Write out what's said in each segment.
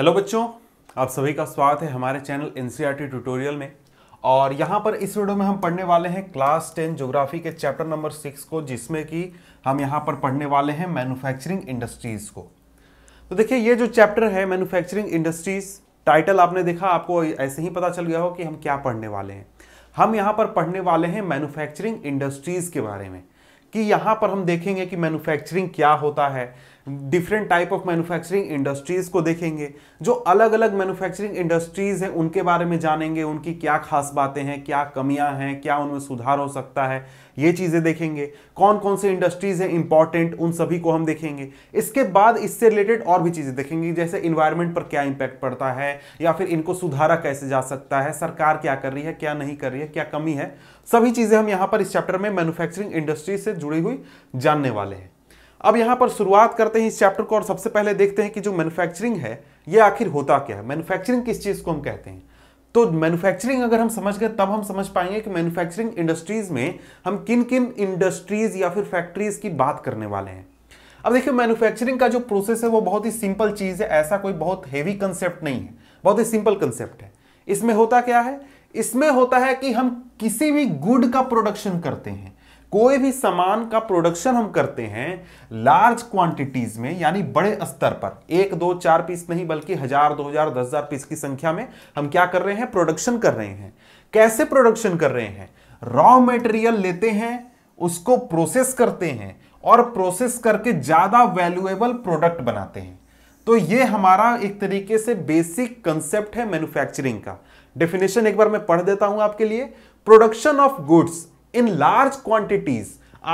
hello बच्चों आप सभी का स्वागत है हमारे चैनल एन ट्यूटोरियल e में और यहाँ पर इस वीडियो में हम पढ़ने वाले हैं क्लास टेन ज्योग्राफी के चैप्टर नंबर सिक्स को जिसमें कि हम यहाँ पर पढ़ने वाले हैं मैन्युफैक्चरिंग इंडस्ट्रीज़ को तो देखिए ये जो चैप्टर है मैन्युफैक्चरिंग इंडस्ट्रीज़ टाइटल आपने देखा आपको ऐसे ही पता चल गया हो कि हम क्या पढ़ने वाले हैं हम यहाँ पर पढ़ने वाले हैं मैनुफैक्चरिंग इंडस्ट्रीज़ के बारे में कि यहाँ पर हम देखेंगे कि मैनुफैक्चरिंग क्या होता है different type of manufacturing industries को देखेंगे जो अलग अलग मैन्युफैक्चरिंग इंडस्ट्रीज हैं उनके बारे में जानेंगे उनकी क्या खास बातें हैं क्या कमियां हैं क्या उनमें सुधार हो सकता है ये चीज़ें देखेंगे कौन कौन से इंडस्ट्रीज हैं इंपॉर्टेंट उन सभी को हम देखेंगे इसके बाद इससे रिलेटेड और भी चीज़ें देखेंगे जैसे इन्वायरमेंट पर क्या इंपैक्ट पड़ता है या फिर इनको सुधारा कैसे जा सकता है सरकार क्या कर रही है क्या नहीं कर रही है क्या कमी है सभी चीज़ें हम यहाँ पर इस चैप्टर में मैन्युफैक्चरिंग इंडस्ट्री से जुड़ी हुई जानने वाले हैं अब यहां पर शुरुआत करते हैं इस चैप्टर को और सबसे पहले देखते हैं कि जो मैन्युफैक्चरिंग है ये आखिर होता क्या है मैन्युफैक्चरिंग किस चीज़ को हम कहते हैं तो मैन्युफैक्चरिंग अगर हम समझ गए तब हम समझ पाएंगे कि मैन्युफैक्चरिंग इंडस्ट्रीज में हम किन किन इंडस्ट्रीज या फिर फैक्ट्रीज की बात करने वाले हैं अब देखिए मैन्युफैक्चरिंग का जो प्रोसेस है वो बहुत ही सिंपल चीज़ है ऐसा कोई बहुत हेवी कंसेप्ट नहीं है बहुत ही सिंपल कंसेप्ट है इसमें होता क्या है इसमें होता है कि हम किसी भी गुड का प्रोडक्शन करते हैं कोई भी सामान का प्रोडक्शन हम करते हैं लार्ज क्वांटिटीज में यानी बड़े स्तर पर एक दो चार पीस नहीं बल्कि हजार दो हजार दस हजार पीस की संख्या में हम क्या कर रहे हैं प्रोडक्शन कर रहे हैं कैसे प्रोडक्शन कर रहे हैं रॉ मेटेरियल लेते हैं उसको प्रोसेस करते हैं और प्रोसेस करके ज्यादा वैल्यूएबल प्रोडक्ट बनाते हैं तो ये हमारा एक तरीके से बेसिक कंसेप्ट है मैन्युफैक्चरिंग का डेफिनेशन एक बार मैं पढ़ देता हूं आपके लिए production of goods in large quantities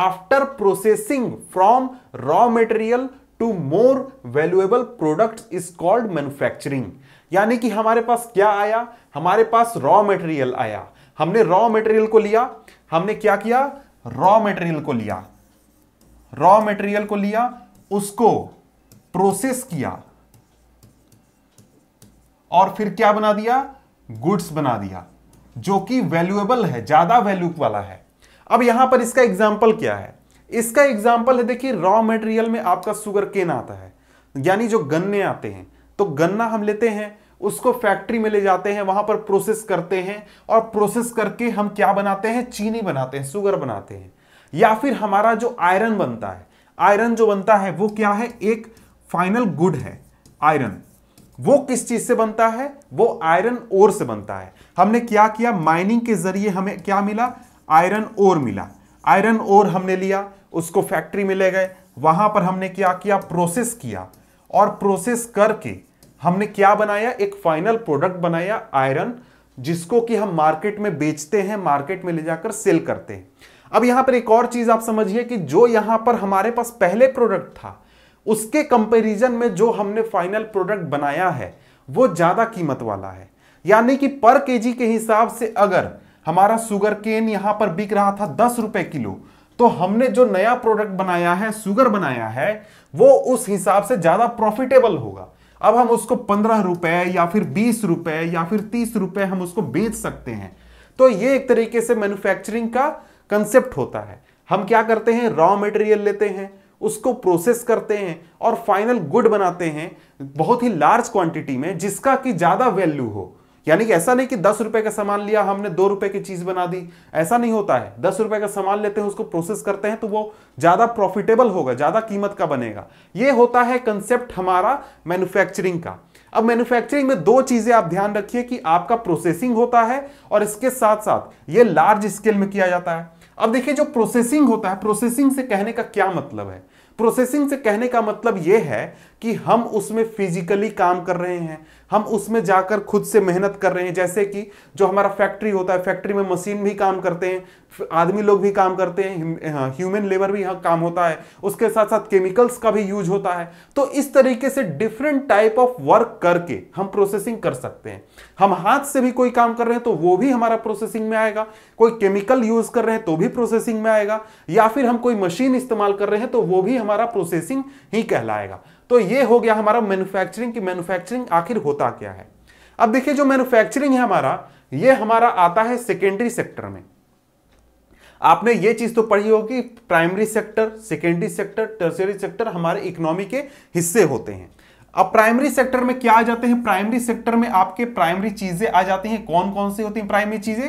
after processing from raw material to more valuable product is called manufacturing यानी कि हमारे पास क्या आया हमारे पास रॉ मटेरियल आया हमने रॉ मटेरियल को लिया हमने क्या किया रॉ मटेरियल को लिया रॉ मटेरियल को लिया उसको प्रोसेस किया और फिर क्या बना दिया गुड्स बना दिया जो कि वैल्यूएबल है ज्यादा वैल्यू वाला है अब यहां पर इसका एग्जाम्पल क्या है इसका एग्जाम्पल है देखिए रॉ मटेरियल में आपका शुगर केन आता है यानी जो गन्ने आते हैं तो गन्ना हम लेते हैं उसको फैक्ट्री में ले जाते हैं वहां पर प्रोसेस करते हैं और प्रोसेस करके हम क्या बनाते हैं चीनी बनाते हैं सुगर बनाते हैं या फिर हमारा जो आयरन बनता है आयरन जो बनता है वो क्या है एक फाइनल गुड है आयरन वो किस चीज से बनता है वो आयरन ओर से बनता है हमने क्या किया माइनिंग के जरिए हमें क्या मिला आयरन ओर मिला आयरन ओर हमने लिया उसको फैक्ट्री में ले गए वहां पर हमने क्या किया प्रोसेस किया और प्रोसेस करके हमने क्या बनाया एक फाइनल प्रोडक्ट बनाया आयरन जिसको कि हम मार्केट में बेचते हैं मार्केट में ले जाकर सेल करते हैं अब यहां पर एक और चीज आप समझिए कि जो यहां पर हमारे पास पहले प्रोडक्ट था उसके कंपैरिजन में जो हमने फाइनल प्रोडक्ट बनाया है वो ज्यादा कीमत वाला है यानी कि पर केजी के हिसाब से अगर हमारा सुगर केन यहाँ पर बिक रहा था दस रुपए किलो तो हमने जो नया प्रोडक्ट बनाया है सुगर बनाया है वो उस हिसाब से ज़्यादा प्रॉफिटेबल होगा अब हम उसको पंद्रह रुपए या फिर बीस रुपए या फिर तीस रुपए हम उसको बेच सकते हैं तो ये एक तरीके से मैन्युफैक्चरिंग का कंसेप्ट होता है हम क्या करते हैं रॉ मटेरियल लेते हैं उसको प्रोसेस करते हैं और फाइनल गुड बनाते हैं बहुत ही लार्ज क्वांटिटी में जिसका कि ज़्यादा वैल्यू हो यानी कि ऐसा नहीं कि दस रुपए का सामान लिया हमने दो रुपए की चीज बना दी ऐसा नहीं होता है दस रुपए का सामान लेते हैं उसको प्रोसेस करते हैं तो वो ज्यादा प्रॉफिटेबल होगा ज्यादा कीमत का बनेगा ये होता है कंसेप्ट हमारा मैन्युफैक्चरिंग का अब मैन्युफैक्चरिंग में दो चीजें आप ध्यान रखिए कि आपका प्रोसेसिंग होता है और इसके साथ साथ ये लार्ज स्केल में किया जाता है अब देखिए जो प्रोसेसिंग होता है प्रोसेसिंग से कहने का क्या मतलब है प्रोसेसिंग से कहने का मतलब यह है कि हम उसमें फिजिकली काम कर रहे हैं हम उसमें जाकर खुद से मेहनत कर रहे हैं जैसे कि जो हमारा फैक्ट्री होता है फैक्ट्री में मशीन भी काम करते हैं आदमी लोग भी काम करते हैं ह्यूमन लेबर हाँ, भी यहाँ काम होता है उसके साथ साथ केमिकल्स का भी यूज होता है तो इस तरीके से डिफरेंट टाइप ऑफ वर्क करके हम प्रोसेसिंग कर सकते हैं हम हाथ से भी कोई काम कर रहे हैं तो वो भी हमारा प्रोसेसिंग में आएगा कोई केमिकल यूज कर रहे हैं तो भी प्रोसेसिंग में आएगा या फिर हम कोई मशीन इस्तेमाल कर रहे हैं तो वो भी हमारा प्रोसेसिंग ही कहलाएगा तो ये हो गया हमारा मैन्युफैक्चरिंग की मैन्युफैक्चरिंग आखिर होता क्या है अब देखिए जो मैन्युफैक्चरिंग है हमारा ये हमारा आता है सेकेंडरी सेक्टर में आपने ये चीज तो पढ़ी होगी primary sector secondary sector tertiary sector हमारे इकोनॉमी के हिस्से होते हैं अब प्राइमरी सेक्टर में क्या आ जाते हैं प्राइमरी सेक्टर में आपके प्राइमरी चीजें आ जाती हैं कौन कौन सी होती हैं प्राइमरी चीजें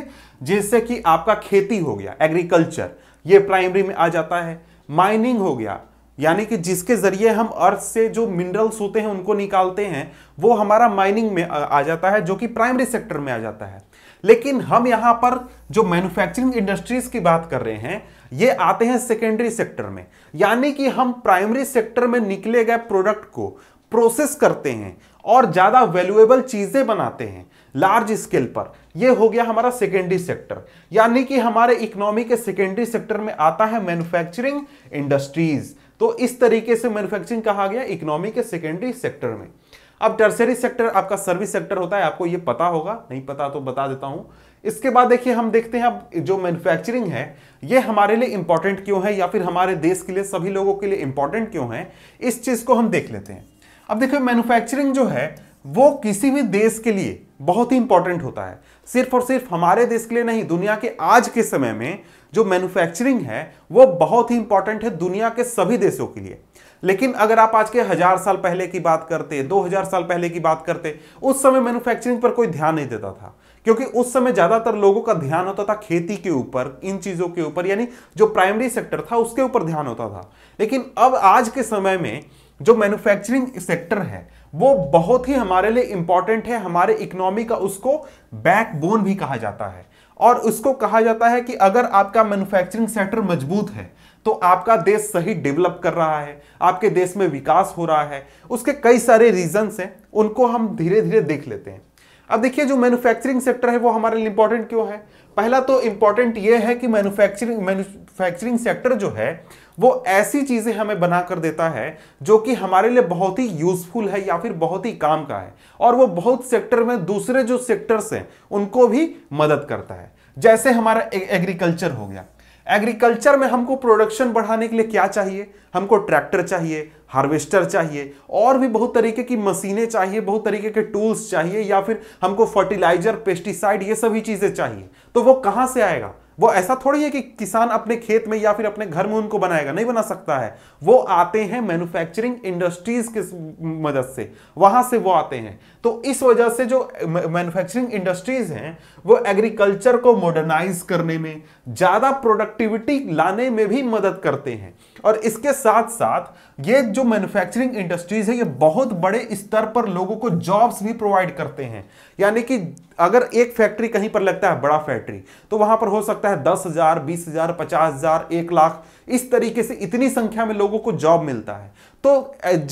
जैसे कि आपका खेती हो गया एग्रीकल्चर ये प्राइमरी में आ जाता है माइनिंग हो गया यानी कि जिसके ज़रिए हम अर्थ से जो मिनरल्स होते हैं उनको निकालते हैं वो हमारा माइनिंग में आ जाता है जो कि प्राइमरी सेक्टर में आ जाता है लेकिन हम यहां पर जो मैन्युफैक्चरिंग इंडस्ट्रीज़ की बात कर रहे हैं ये आते हैं सेकेंडरी सेक्टर में यानी कि हम प्राइमरी सेक्टर में निकले गए प्रोडक्ट को प्रोसेस करते हैं और ज़्यादा वैल्यूएबल चीज़ें बनाते हैं लार्ज स्केल पर यह हो गया हमारा सेकेंडरी सेक्टर यानी कि हमारे इकोनॉमी के सेकेंडरी सेक्टर में आता है मैन्युफैक्चरिंग इंडस्ट्रीज़ तो इस तरीके से मैन्युफैक्चरिंग कहा गया इकोनॉमी के सेकेंडरी सेक्टर में अब टर्सरी सेक्टर आपका सर्विस सेक्टर होता है आपको यह पता होगा नहीं पता तो बता देता हूं इसके बाद देखिए हम देखते हैं अब जो मैन्युफैक्चरिंग है ये हमारे लिए इंपॉर्टेंट क्यों है या फिर हमारे देश के लिए सभी लोगों के लिए इंपॉर्टेंट क्यों है इस चीज को हम देख लेते हैं अब देखिए मैन्युफैक्चरिंग जो है वो किसी भी देश के लिए बहुत ही इंपॉर्टेंट होता है सिर्फ और सिर्फ हमारे देश के लिए नहीं दुनिया के आज के समय में जो मैन्युफैक्चरिंग है वो बहुत ही इंपॉर्टेंट है दुनिया के सभी देशों के लिए लेकिन अगर आप आज के हजार साल पहले की बात करते दो हजार साल पहले की बात करते उस समय मैन्युफैक्चरिंग पर कोई ध्यान नहीं देता था क्योंकि उस समय ज्यादातर लोगों का ध्यान होता था खेती के ऊपर इन चीजों के ऊपर यानी जो प्राइमरी सेक्टर था उसके ऊपर ध्यान होता था लेकिन अब आज के समय में जो मैन्युफैक्चरिंग सेक्टर है वो बहुत ही हमारे लिए इंपॉर्टेंट है हमारे इकोनॉमी का उसको बैकबोन भी कहा जाता है और उसको कहा जाता है कि अगर आपका मैन्युफैक्चरिंग सेक्टर मजबूत है तो आपका देश सही डेवलप कर रहा है आपके देश में विकास हो रहा है उसके कई सारे रीजंस हैं उनको हम धीरे धीरे देख लेते हैं अब देखिए जो मैन्युफैक्चरिंग सेक्टर है वो हमारे लिए इंपॉर्टेंट क्यों है पहला तो इंपॉर्टेंट ये है कि मैन्युफैक्चरिंग मैन्युफैक्चरिंग सेक्टर जो है वो ऐसी चीजें हमें बना कर देता है जो कि हमारे लिए बहुत ही यूजफुल है या फिर बहुत ही काम का है और वो बहुत सेक्टर में दूसरे जो सेक्टर्स हैं उनको भी मदद करता है जैसे हमारा एग्रीकल्चर हो गया एग्रीकल्चर में हमको प्रोडक्शन बढ़ाने के लिए क्या चाहिए हमको ट्रैक्टर चाहिए हार्वेस्टर चाहिए और भी बहुत तरीके की मशीनें चाहिए बहुत तरीके के टूल्स चाहिए या फिर हमको फर्टिलाइजर पेस्टिसाइड ये सभी चीज़ें चाहिए तो वो कहाँ से आएगा वो ऐसा थोड़ी है कि किसान अपने खेत में या फिर अपने घर में उनको बनाएगा नहीं बना सकता है वो आते हैं मैन्युफैक्चरिंग इंडस्ट्रीज के मदद से वहां से वो आते हैं तो इस वजह से जो मैन्युफैक्चरिंग इंडस्ट्रीज हैं वो एग्रीकल्चर को मॉडर्नाइज करने में ज़्यादा प्रोडक्टिविटी लाने में भी मदद करते हैं और इसके साथ साथ ये जो मैन्युफैक्चरिंग इंडस्ट्रीज है ये बहुत बड़े स्तर पर लोगों को जॉब्स भी प्रोवाइड करते हैं यानी कि अगर एक फैक्ट्री कहीं पर लगता है बड़ा फैक्ट्री तो वहां पर हो सकता है दस हजार बीस हजार पचास हजार एक लाख इस तरीके से इतनी संख्या में लोगों को जॉब मिलता है तो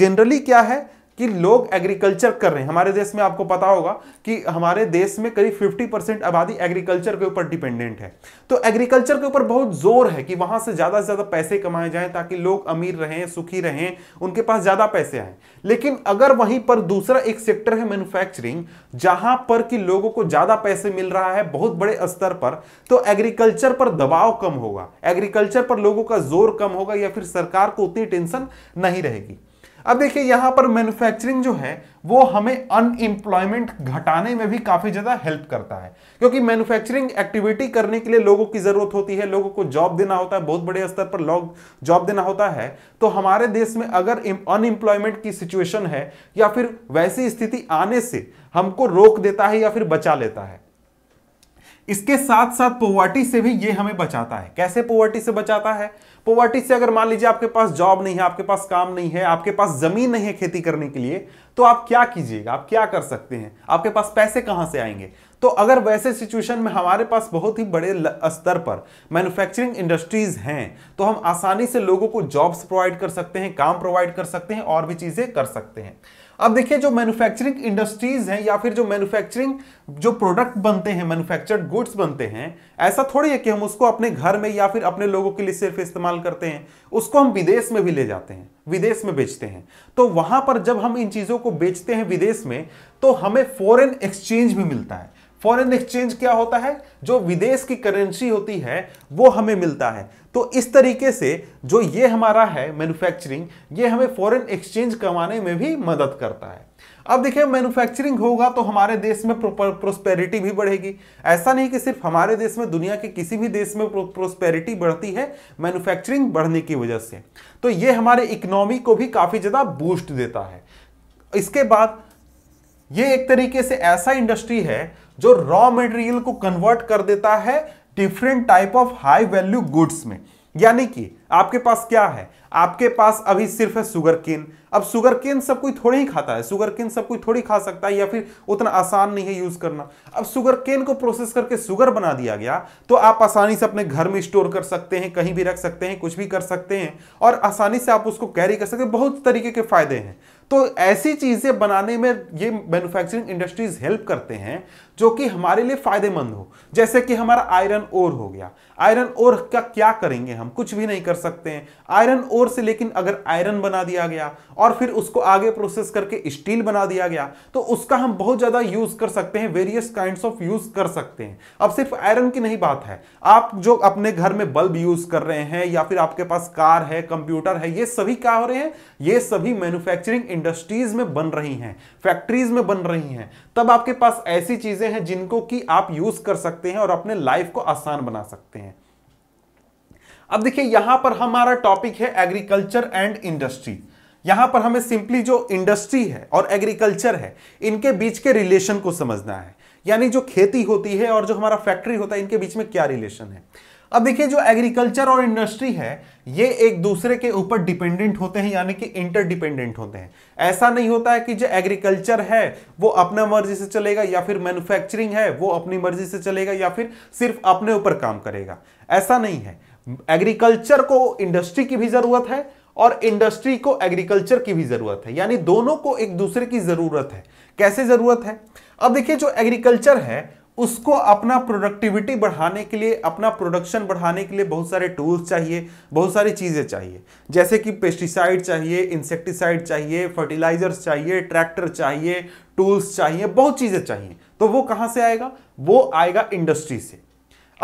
जनरली क्या है कि लोग एग्रीकल्चर कर रहे हैं हमारे देश में आपको पता होगा कि हमारे देश में करीब 50 परसेंट आबादी एग्रीकल्चर के ऊपर डिपेंडेंट है तो एग्रीकल्चर के ऊपर बहुत जोर है कि वहां से ज़्यादा से ज़्यादा पैसे कमाए जाएं ताकि लोग अमीर रहें सुखी रहें उनके पास ज़्यादा पैसे आए लेकिन अगर वहीं पर दूसरा एक सेक्टर है मैन्युफैक्चरिंग जहां पर कि लोगों को ज़्यादा पैसे मिल रहा है बहुत बड़े स्तर पर तो एग्रीकल्चर पर दबाव कम होगा एग्रीकल्चर पर लोगों का जोर कम होगा या फिर सरकार को उतनी टेंशन नहीं रहेगी अब देखिए यहाँ पर मैन्युफैक्चरिंग जो है वो हमें अनएम्प्लॉयमेंट घटाने में भी काफ़ी ज़्यादा हेल्प करता है क्योंकि मैन्युफैक्चरिंग एक्टिविटी करने के लिए लोगों की ज़रूरत होती है लोगों को जॉब देना होता है बहुत बड़े स्तर पर लोग जॉब देना होता है तो हमारे देश में अगर अनएम्प्लॉयमेंट की सिचुएशन है या फिर वैसी स्थिति आने से हमको रोक देता है या फिर बचा लेता है इसके साथ साथ पोवर्टी से भी ये हमें बचाता है कैसे पोवर्टी से बचाता है पोवर्टी से अगर मान लीजिए आपके पास जॉब नहीं है आपके पास काम नहीं है आपके पास जमीन नहीं है खेती करने के लिए तो आप क्या कीजिएगा आप क्या कर सकते हैं आपके पास पैसे कहां से आएंगे तो अगर वैसे सिचुएशन में हमारे पास बहुत ही बड़े स्तर पर मैन्युफैक्चरिंग इंडस्ट्रीज हैं तो हम आसानी से लोगों को जॉब्स प्रोवाइड कर सकते हैं काम प्रोवाइड कर सकते हैं और भी चीज़ें कर सकते हैं अब देखिए जो मैन्युफैक्चरिंग इंडस्ट्रीज हैं या फिर जो मैन्युफैक्चरिंग जो प्रोडक्ट बनते हैं मैन्युफैक्चर्ड गुड्स बनते हैं ऐसा थोड़ी है कि हम उसको अपने घर में या फिर अपने लोगों के लिए सिर्फ इस्तेमाल करते हैं उसको हम विदेश में भी ले जाते हैं विदेश में बेचते हैं तो वहां पर जब हम इन चीज़ों को बेचते हैं विदेश में तो हमें फॉरेन एक्सचेंज भी मिलता है फॉरन एक्सचेंज क्या होता है जो विदेश की करेंसी होती है वो हमें मिलता है तो इस तरीके से जो ये हमारा है मैन्युफैक्चरिंग ये हमें फॉरेन एक्सचेंज कमाने में भी मदद करता है अब देखिए मैन्युफैक्चरिंग होगा तो हमारे देश में प्रोस्पेरिटी भी बढ़ेगी ऐसा नहीं कि सिर्फ हमारे देश में दुनिया के किसी भी देश में प्रोस्पेरिटी बढ़ती है मैन्युफैक्चरिंग बढ़ने की वजह से तो ये हमारे इकोनॉमी को भी काफ़ी ज़्यादा बूस्ट देता है इसके बाद ये एक तरीके से ऐसा इंडस्ट्री है जो रॉ मटेरियल को कन्वर्ट कर देता है different type of high value goods में यानी कि आपके पास क्या है आपके पास अभी सिर्फ है सुगर केन अब सुगर केन सब कोई थोड़ी ही खाता है सुगर केन सब कोई थोड़ी खा सकता है या फिर उतना आसान नहीं है यूज करना अब सुगर केन को प्रोसेस करके सुगर बना दिया गया तो आप आसानी से अपने घर में स्टोर कर सकते हैं कहीं भी रख सकते हैं कुछ भी कर सकते हैं और आसानी से आप उसको कैरी कर सकते हैं बहुत तरीके के फायदे हैं तो ऐसी चीज़ें बनाने में ये मैन्युफैक्चरिंग इंडस्ट्रीज हेल्प करते हैं जो कि हमारे लिए फायदेमंद हो जैसे कि हमारा आयरन ओर हो गया आयरन ओर का क्या करेंगे हम कुछ भी नहीं कर कर सकते हैं आयरन ओर से लेकिन अगर आयरन बना दिया गया और फिर उसको आगे प्रोसेस करके स्टील बना दिया गया तो उसका हम बहुत ज़्यादा यूज कर सकते हैं वेरियस काइंड ऑफ यूज कर सकते हैं अब सिर्फ आयरन की नहीं बात है आप जो अपने घर में बल्ब यूज कर रहे हैं या फिर आपके पास कार है कंप्यूटर है ये सभी क्या हो रहे हैं ये सभी मैन्युफैक्चरिंग इंडस्ट्रीज में बन रही हैं फैक्ट्रीज में बन रही हैं तब आपके पास ऐसी चीजें हैं जिनको कि आप यूज कर सकते हैं और अपने लाइफ को आसान बना सकते हैं अब देखिए यहां पर हमारा टॉपिक है एग्रीकल्चर एंड इंडस्ट्री यहां पर हमें सिंपली जो इंडस्ट्री है और एग्रीकल्चर है इनके बीच के रिलेशन को समझना है यानी जो खेती होती है और जो हमारा फैक्ट्री होता है इनके बीच में क्या रिलेशन है अब देखिए जो एग्रीकल्चर और इंडस्ट्री है ये एक दूसरे के ऊपर डिपेंडेंट होते हैं यानी कि इंटरडिपेंडेंट होते हैं ऐसा नहीं होता है कि जो एग्रीकल्चर है वो अपना मर्जी से चलेगा या फिर मैन्युफैक्चरिंग है वो अपनी मर्जी से चलेगा या फिर सिर्फ अपने ऊपर काम करेगा ऐसा नहीं है एग्रीकल्चर को इंडस्ट्री की भी जरूरत है और इंडस्ट्री को एग्रीकल्चर की भी जरूरत है यानी दोनों को एक दूसरे की जरूरत है कैसे जरूरत है अब देखिए जो एग्रीकल्चर है उसको अपना प्रोडक्टिविटी बढ़ाने के लिए अपना प्रोडक्शन बढ़ाने के लिए बहुत सारे टूल्स चाहिए बहुत सारी चीज़ें चाहिए जैसे कि पेस्टिसाइड चाहिए इंसेक्टिसाइड चाहिए फर्टिलाइजर्स चाहिए ट्रैक्टर चाहिए टूल्स चाहिए बहुत चीज़ें चाहिए तो वो कहाँ से आएगा वो आएगा इंडस्ट्री से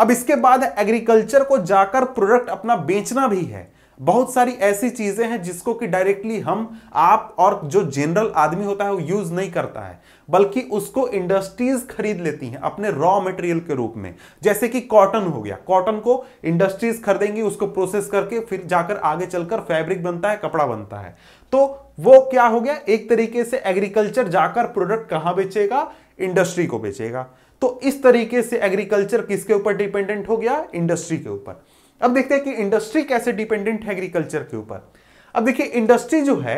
अब इसके बाद एग्रीकल्चर को जाकर प्रोडक्ट अपना बेचना भी है बहुत सारी ऐसी चीजें हैं जिसको कि डायरेक्टली हम आप और जो जनरल आदमी होता है वो यूज नहीं करता है बल्कि उसको इंडस्ट्रीज खरीद लेती हैं अपने रॉ मटेरियल के रूप में जैसे कि कॉटन हो गया कॉटन को इंडस्ट्रीज खरीदेंगी उसको प्रोसेस करके फिर जाकर आगे चलकर फैब्रिक बनता है कपड़ा बनता है तो वो क्या हो गया एक तरीके से एग्रीकल्चर जाकर प्रोडक्ट कहां बेचेगा इंडस्ट्री को बेचेगा तो इस तरीके से एग्रीकल्चर किसके ऊपर डिपेंडेंट हो गया इंडस्ट्री के ऊपर अब देखते हैं कि इंडस्ट्री कैसे डिपेंडेंट है एग्रीकल्चर के ऊपर अब देखिए इंडस्ट्री जो है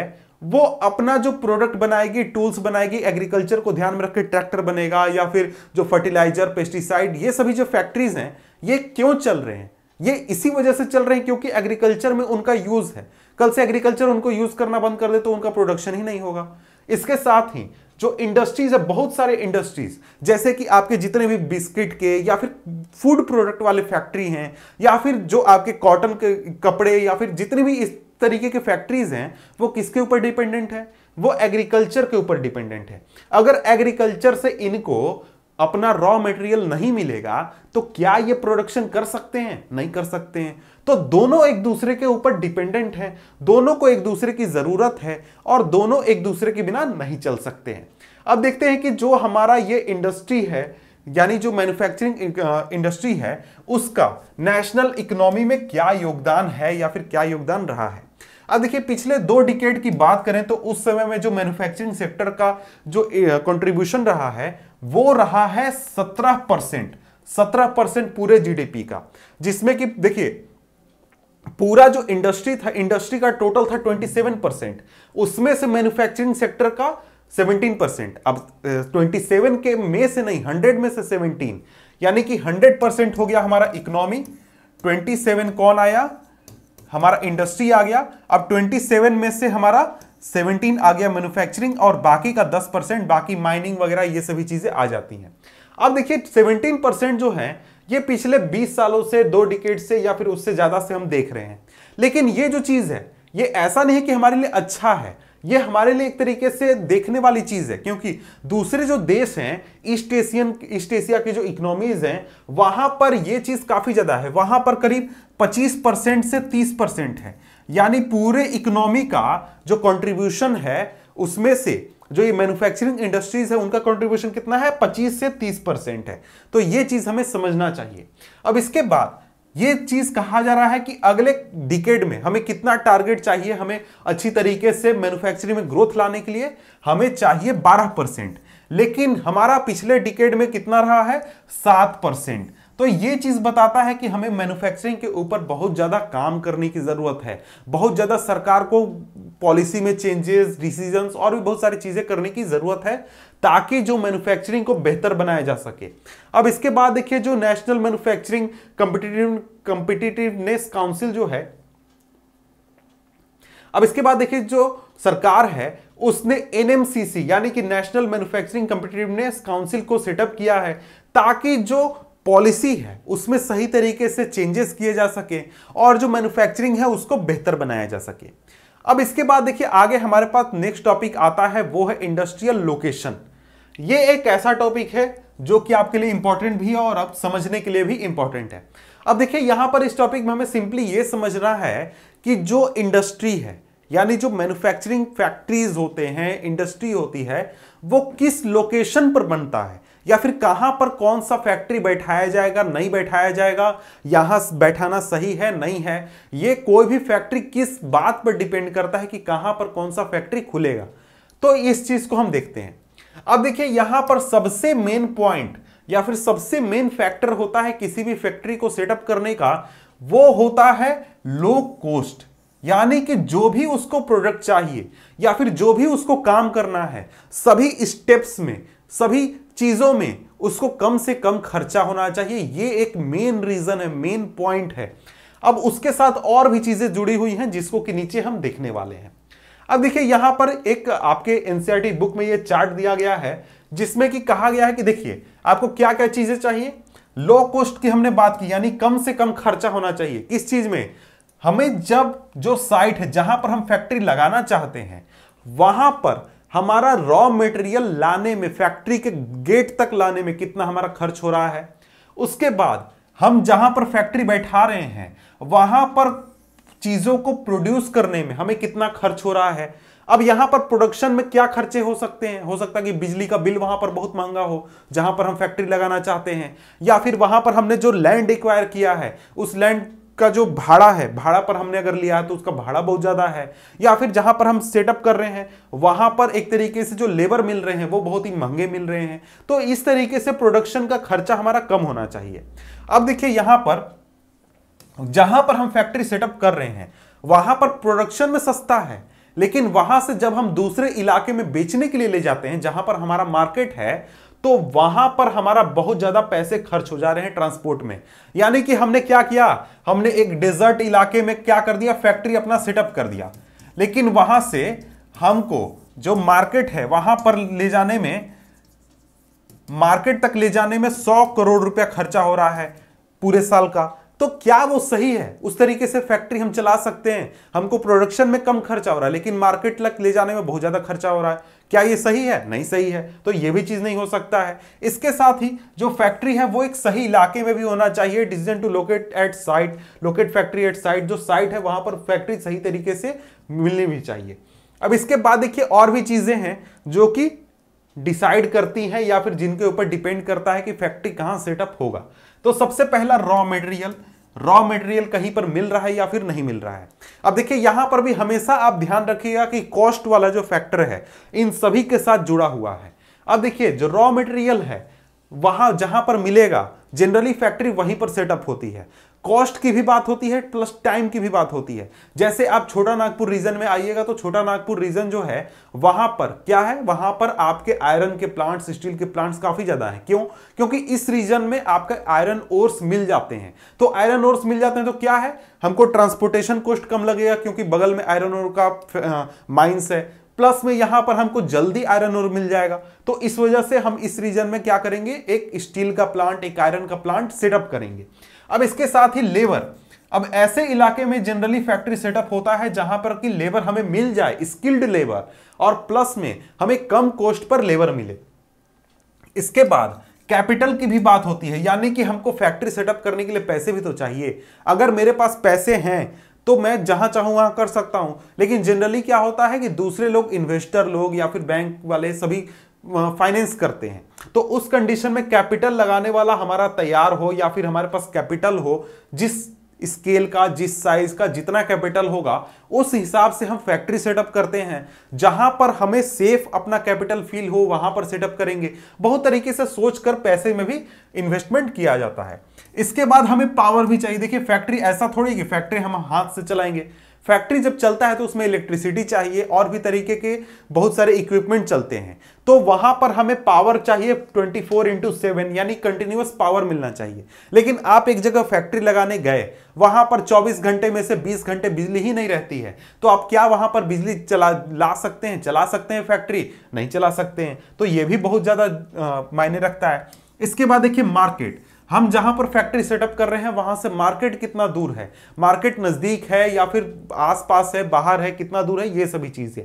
वो अपना जो प्रोडक्ट बनाएगी टूल्स बनाएगी एग्रीकल्चर को ध्यान में रखकर ट्रैक्टर बनेगा या फिर जो फर्टिलाइजर पेस्टिसाइड ये सभी जो फैक्ट्रीज हैं ये क्यों चल रहे हैं ये इसी वजह से चल रहे हैं क्योंकि एग्रीकल्चर में उनका यूज है कल से एग्रीकल्चर उनको यूज करना बंद कर दे तो उनका प्रोडक्शन ही नहीं होगा इसके साथ ही जो इंडस्ट्रीज है बहुत सारे इंडस्ट्रीज जैसे कि आपके जितने भी बिस्किट के या फिर फूड प्रोडक्ट वाले फैक्ट्री हैं या फिर जो आपके कॉटन के कपड़े या फिर जितने भी इस तरीके के फैक्ट्रीज हैं वो किसके ऊपर डिपेंडेंट है वो एग्रीकल्चर के ऊपर डिपेंडेंट है अगर एग्रीकल्चर से इनको अपना रॉ मटेरियल नहीं मिलेगा तो क्या ये प्रोडक्शन कर सकते हैं नहीं कर सकते हैं तो दोनों एक दूसरे के ऊपर डिपेंडेंट हैं दोनों को एक दूसरे की ज़रूरत है और दोनों एक दूसरे के बिना नहीं चल सकते हैं अब देखते हैं कि जो हमारा ये इंडस्ट्री है यानी जो मैन्युफैक्चरिंग इंडस्ट्री uh, है उसका नेशनल इकोनॉमी में क्या योगदान है या फिर क्या योगदान रहा है अब देखिए पिछले दो डिकेड की बात करें तो उस समय में जो मैन्युफैक्चरिंग सेक्टर का जो कंट्रीब्यूशन uh, रहा है वो रहा है सत्रह परसेंट सत्रह परसेंट पूरे जीडीपी का जिसमें कि देखिए पूरा जो इंडस्ट्री था इंडस्ट्री का टोटल था 27 परसेंट उसमें से मैन्युफैक्चरिंग सेक्टर का 17 परसेंट अब 27 के में से नहीं 100 में से 17 यानी कि 100 परसेंट हो गया हमारा इकोनॉमी 27 कौन आया हमारा इंडस्ट्री आ गया अब 27 में से हमारा 17 आ गया मैन्युफैक्चरिंग और बाकी का 10 परसेंट बाकी माइनिंग वगैरह ये सभी चीजें आ जाती हैं अब देखिए 17 परसेंट जो है ये पिछले 20 सालों से दो डिकेट से या फिर उससे ज़्यादा से हम देख रहे हैं लेकिन ये जो चीज़ है ये ऐसा नहीं कि हमारे लिए अच्छा है ये हमारे लिए एक तरीके से देखने वाली चीज़ है क्योंकि दूसरे जो देश हैं ईस्ट एशियन ईस्ट एशिया की जो इकोनॉमीज हैं वहां पर यह चीज़ काफ़ी ज़्यादा है वहां पर करीब 25 परसेंट से 30 परसेंट है यानी पूरे इकोनॉमी का जो कंट्रीब्यूशन है उसमें से जो ये मैन्युफैक्चरिंग इंडस्ट्रीज है उनका कंट्रीब्यूशन कितना है 25 से 30 परसेंट है तो ये चीज हमें समझना चाहिए अब इसके बाद ये चीज कहा जा रहा है कि अगले डिकेड में हमें कितना टारगेट चाहिए हमें अच्छी तरीके से मैन्युफैक्चरिंग में ग्रोथ लाने के लिए हमें चाहिए 12 परसेंट लेकिन हमारा पिछले डिकेड में कितना रहा है सात परसेंट तो ये चीज बताता है कि हमें मैन्युफैक्चरिंग के ऊपर बहुत ज्यादा काम करने की जरूरत है बहुत ज्यादा सरकार को पॉलिसी में चेंजेस डिसीजन और भी बहुत सारी चीजें करने की जरूरत है ताकि जो मैन्युफैक्चरिंग को बेहतर बनाया जा सके अब इसके बाद देखिए जो national manufacturing competitive competitiveness council जो है अब इसके बाद देखिए जो सरकार है उसने एनएमसीसी यानी कि नेशनल मैन्युफैक्चरिंग कंपिटेटिवनेस काउंसिल को सेटअप किया है ताकि जो पॉलिसी है उसमें सही तरीके से चेंजेस किए जा सके और जो मैन्युफैक्चरिंग है उसको बेहतर बनाया जा सके अब इसके बाद देखिए आगे हमारे पास नेक्स्ट टॉपिक आता है वो है इंडस्ट्रियल लोकेशन ये एक ऐसा टॉपिक है जो कि आपके लिए इंपॉर्टेंट भी है और आप समझने के लिए भी इंपॉर्टेंट है अब देखिए यहां पर इस टॉपिक में हमें सिंपली ये समझना है कि जो इंडस्ट्री है यानी जो मैन्युफैक्चरिंग फैक्ट्रीज होते हैं इंडस्ट्री होती है वो किस लोकेशन पर बनता है या फिर कहां पर कौन सा फैक्ट्री बैठाया जाएगा नहीं बैठाया जाएगा यहां बैठाना सही है नहीं है ये कोई भी फैक्ट्री किस बात पर डिपेंड करता है कि कहां पर कौन सा फैक्ट्री खुलेगा तो इस चीज को हम देखते हैं अब देखिए यहां पर सबसे मेन पॉइंट या फिर सबसे मेन फैक्टर होता है किसी भी फैक्ट्री को सेटअप करने का वो होता है लो कॉस्ट यानी कि जो भी उसको प्रोडक्ट चाहिए या फिर जो भी उसको काम करना है सभी स्टेप्स में सभी चीज़ों में उसको कम से कम खर्चा होना चाहिए ये एक मेन रीज़न है मेन पॉइंट है अब उसके साथ और भी चीज़ें जुड़ी हुई हैं जिसको कि नीचे हम देखने वाले हैं अब देखिए यहां पर एक आपके एनसीआरटी बुक e में ये चार्ट दिया गया है जिसमें कि कहा गया है कि देखिए आपको क्या क्या चीज़ें चाहिए लो कॉस्ट की हमने बात की यानी कम से कम खर्चा होना चाहिए किस चीज़ में हमें जब जो साइट है जहां पर हम फैक्ट्री लगाना चाहते हैं वहां पर हमारा रॉ मटेरियल लाने में फैक्ट्री के गेट तक लाने में कितना हमारा खर्च हो रहा है उसके बाद हम जहां पर फैक्ट्री बैठा रहे हैं वहां पर चीजों को प्रोड्यूस करने में हमें कितना खर्च हो रहा है अब यहां पर प्रोडक्शन में क्या खर्चे हो सकते हैं हो सकता है कि बिजली का बिल वहां पर बहुत महंगा हो जहां पर हम फैक्ट्री लगाना चाहते हैं या फिर वहां पर हमने जो लैंड एक्वायर किया है उस लैंड का जो भाड़ा है भाड़ा पर हमने अगर लिया है तो उसका भाड़ा बहुत ज़्यादा है या फिर जहां पर हम सेटअप कर रहे हैं वहां पर एक तरीके से जो लेबर मिल रहे हैं वो बहुत ही महंगे मिल रहे हैं तो इस तरीके से प्रोडक्शन का खर्चा हमारा कम होना चाहिए अब देखिए यहां पर जहां पर हम फैक्ट्री सेटअप कर रहे हैं वहां पर प्रोडक्शन में सस्ता है लेकिन वहां से जब हम दूसरे इलाके में बेचने के लिए ले जाते हैं जहां पर हमारा मार्केट है तो वहां पर हमारा बहुत ज्यादा पैसे खर्च हो जा रहे हैं ट्रांसपोर्ट में यानी कि हमने क्या किया हमने एक डेजर्ट इलाके में क्या कर दिया फैक्ट्री अपना सेटअप कर दिया लेकिन वहां से हमको जो मार्केट है वहां पर ले जाने में मार्केट तक ले जाने में सौ करोड़ रुपया खर्चा हो रहा है पूरे साल का तो क्या वो सही है उस तरीके से फैक्ट्री हम चला सकते हैं हमको प्रोडक्शन में कम खर्चा हो रहा है लेकिन मार्केट तक ले जाने में बहुत ज्यादा खर्चा हो रहा है क्या ये सही है नहीं सही है तो ये भी चीज़ नहीं हो सकता है इसके साथ ही जो फैक्ट्री है वो एक सही इलाके में भी होना चाहिए decision to locate at site locate factory at site जो साइट है वहां पर फैक्ट्री सही तरीके से मिलनी भी चाहिए अब इसके बाद देखिए और भी चीज़ें हैं जो कि डिसाइड करती हैं या फिर जिनके ऊपर डिपेंड करता है कि फैक्ट्री कहाँ सेटअप होगा तो सबसे पहला रॉ मेटेरियल रॉ मटेरियल कहीं पर मिल रहा है या फिर नहीं मिल रहा है अब देखिए यहां पर भी हमेशा आप ध्यान रखिएगा कि कॉस्ट वाला जो फैक्टर है इन सभी के साथ जुड़ा हुआ है अब देखिए जो रॉ मटेरियल है वहां जहां पर मिलेगा जनरली फैक्ट्री वहीं पर सेटअप होती है कॉस्ट की भी बात होती है प्लस टाइम की भी बात होती है जैसे आप छोटा नागपुर रीजन में आइएगा तो छोटा नागपुर रीजन जो है वहां पर क्या है वहां पर आपके आयरन के प्लांट्स स्टील के प्लांट्स काफी ज्यादा हैं क्यों क्योंकि इस रीजन में आपका आयरन ओर्स मिल जाते हैं तो आयरन ओर्स मिल जाते हैं तो क्या है हमको ट्रांसपोर्टेशन कॉस्ट कम लगेगा क्योंकि बगल में आयरन ओर का माइन्स है प्लस में यहां पर हमको जल्दी आयरन और मिल जाएगा तो इस वजह से हम इस रीजन में क्या करेंगे एक स्टील का प्लांट एक आयरन का प्लांट सेटअप करेंगे अब इसके साथ ही लेबर अब ऐसे इलाके में जनरली फैक्ट्री सेटअप होता है जहां पर कि लेबर हमें मिल जाए स्किल्ड लेबर और प्लस में हमें कम कॉस्ट पर लेबर मिले इसके बाद कैपिटल की भी बात होती है यानी कि हमको फैक्ट्री सेटअप करने के लिए पैसे भी तो चाहिए अगर मेरे पास पैसे हैं तो मैं जहां चाहूं वहां कर सकता हूं लेकिन जनरली क्या होता है कि दूसरे लोग इन्वेस्टर लोग या फिर बैंक वाले सभी फाइनेंस करते हैं तो उस कंडीशन में कैपिटल लगाने वाला हमारा तैयार हो या फिर हमारे पास कैपिटल हो जिस स्केल का जिस साइज का जितना कैपिटल होगा उस हिसाब से हम फैक्ट्री सेटअप करते हैं जहां पर हमें सेफ अपना कैपिटल फील हो वहां पर सेटअप करेंगे बहुत तरीके से सोचकर पैसे में भी इन्वेस्टमेंट किया जाता है इसके बाद हमें पावर भी चाहिए देखिए फैक्ट्री ऐसा थोड़ी कि फैक्ट्री हम हाथ से चलाएंगे फैक्ट्री जब चलता है तो उसमें इलेक्ट्रिसिटी चाहिए और भी तरीके के बहुत सारे इक्विपमेंट चलते हैं तो वहां पर हमें पावर चाहिए 24 फोर इंटू सेवन यानी कंटिन्यूस पावर मिलना चाहिए लेकिन आप एक जगह फैक्ट्री लगाने गए वहां पर 24 घंटे में से 20 घंटे बिजली ही नहीं रहती है तो आप क्या वहां पर बिजली चला ला सकते हैं चला सकते हैं फैक्ट्री नहीं चला सकते हैं तो ये भी बहुत ज़्यादा मायने रखता है इसके बाद देखिए मार्केट हम जहां पर फैक्ट्री सेटअप कर रहे हैं वहां से मार्केट कितना दूर है मार्केट नजदीक है या फिर आसपास है बाहर है कितना दूर है ये सभी चीजें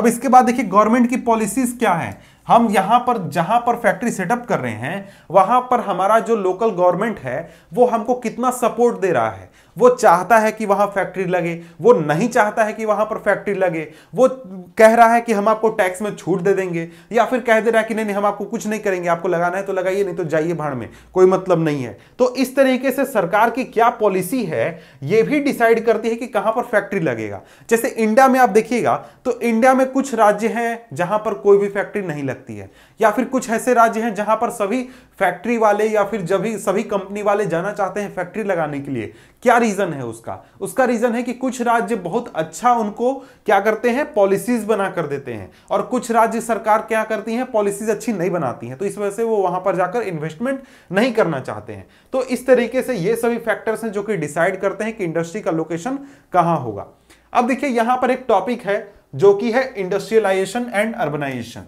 अब इसके बाद देखिए गवर्नमेंट की पॉलिसीज क्या है हम यहां पर जहां पर फैक्ट्री सेटअप कर रहे हैं वहां पर हमारा जो लोकल गवर्नमेंट है वो हमको कितना सपोर्ट दे रहा है वो चाहता है कि वहां फैक्ट्री लगे वो नहीं चाहता है कि वहां पर फैक्ट्री लगे वो कह रहा है कि हम आपको टैक्स में छूट दे देंगे या फिर कह दे रहा है कि नहीं नहीं हम आपको कुछ नहीं करेंगे आपको लगाना है तो लगाइए नहीं तो जाइए भाड़ में कोई मतलब नहीं है तो इस तरीके से सरकार की क्या पॉलिसी है यह भी डिसाइड करती है कि कहां पर फैक्ट्री लगेगा जैसे इंडिया में आप देखिएगा तो इंडिया में कुछ राज्य हैं जहां पर कोई भी फैक्ट्री नहीं लगती है या फिर कुछ ऐसे राज्य हैं जहां पर सभी फैक्ट्री वाले या फिर जब भी सभी कंपनी वाले जाना चाहते हैं फैक्ट्री लगाने के लिए क्या रीजन है उसका उसका रीजन है कि कुछ राज्य बहुत अच्छा उनको क्या करते हैं पॉलिसीज बना कर देते हैं और कुछ राज्य सरकार क्या करती है पॉलिसीज अच्छी नहीं बनाती हैं तो इस वजह से वो वहां पर जाकर इन्वेस्टमेंट नहीं करना चाहते हैं तो इस तरीके से ये सभी फैक्टर्स हैं जो कि डिसाइड करते हैं कि इंडस्ट्री का लोकेशन कहाँ होगा अब देखिए यहां पर एक टॉपिक है जो कि है इंडस्ट्रियलाइजेशन एंड अर्बनाइजेशन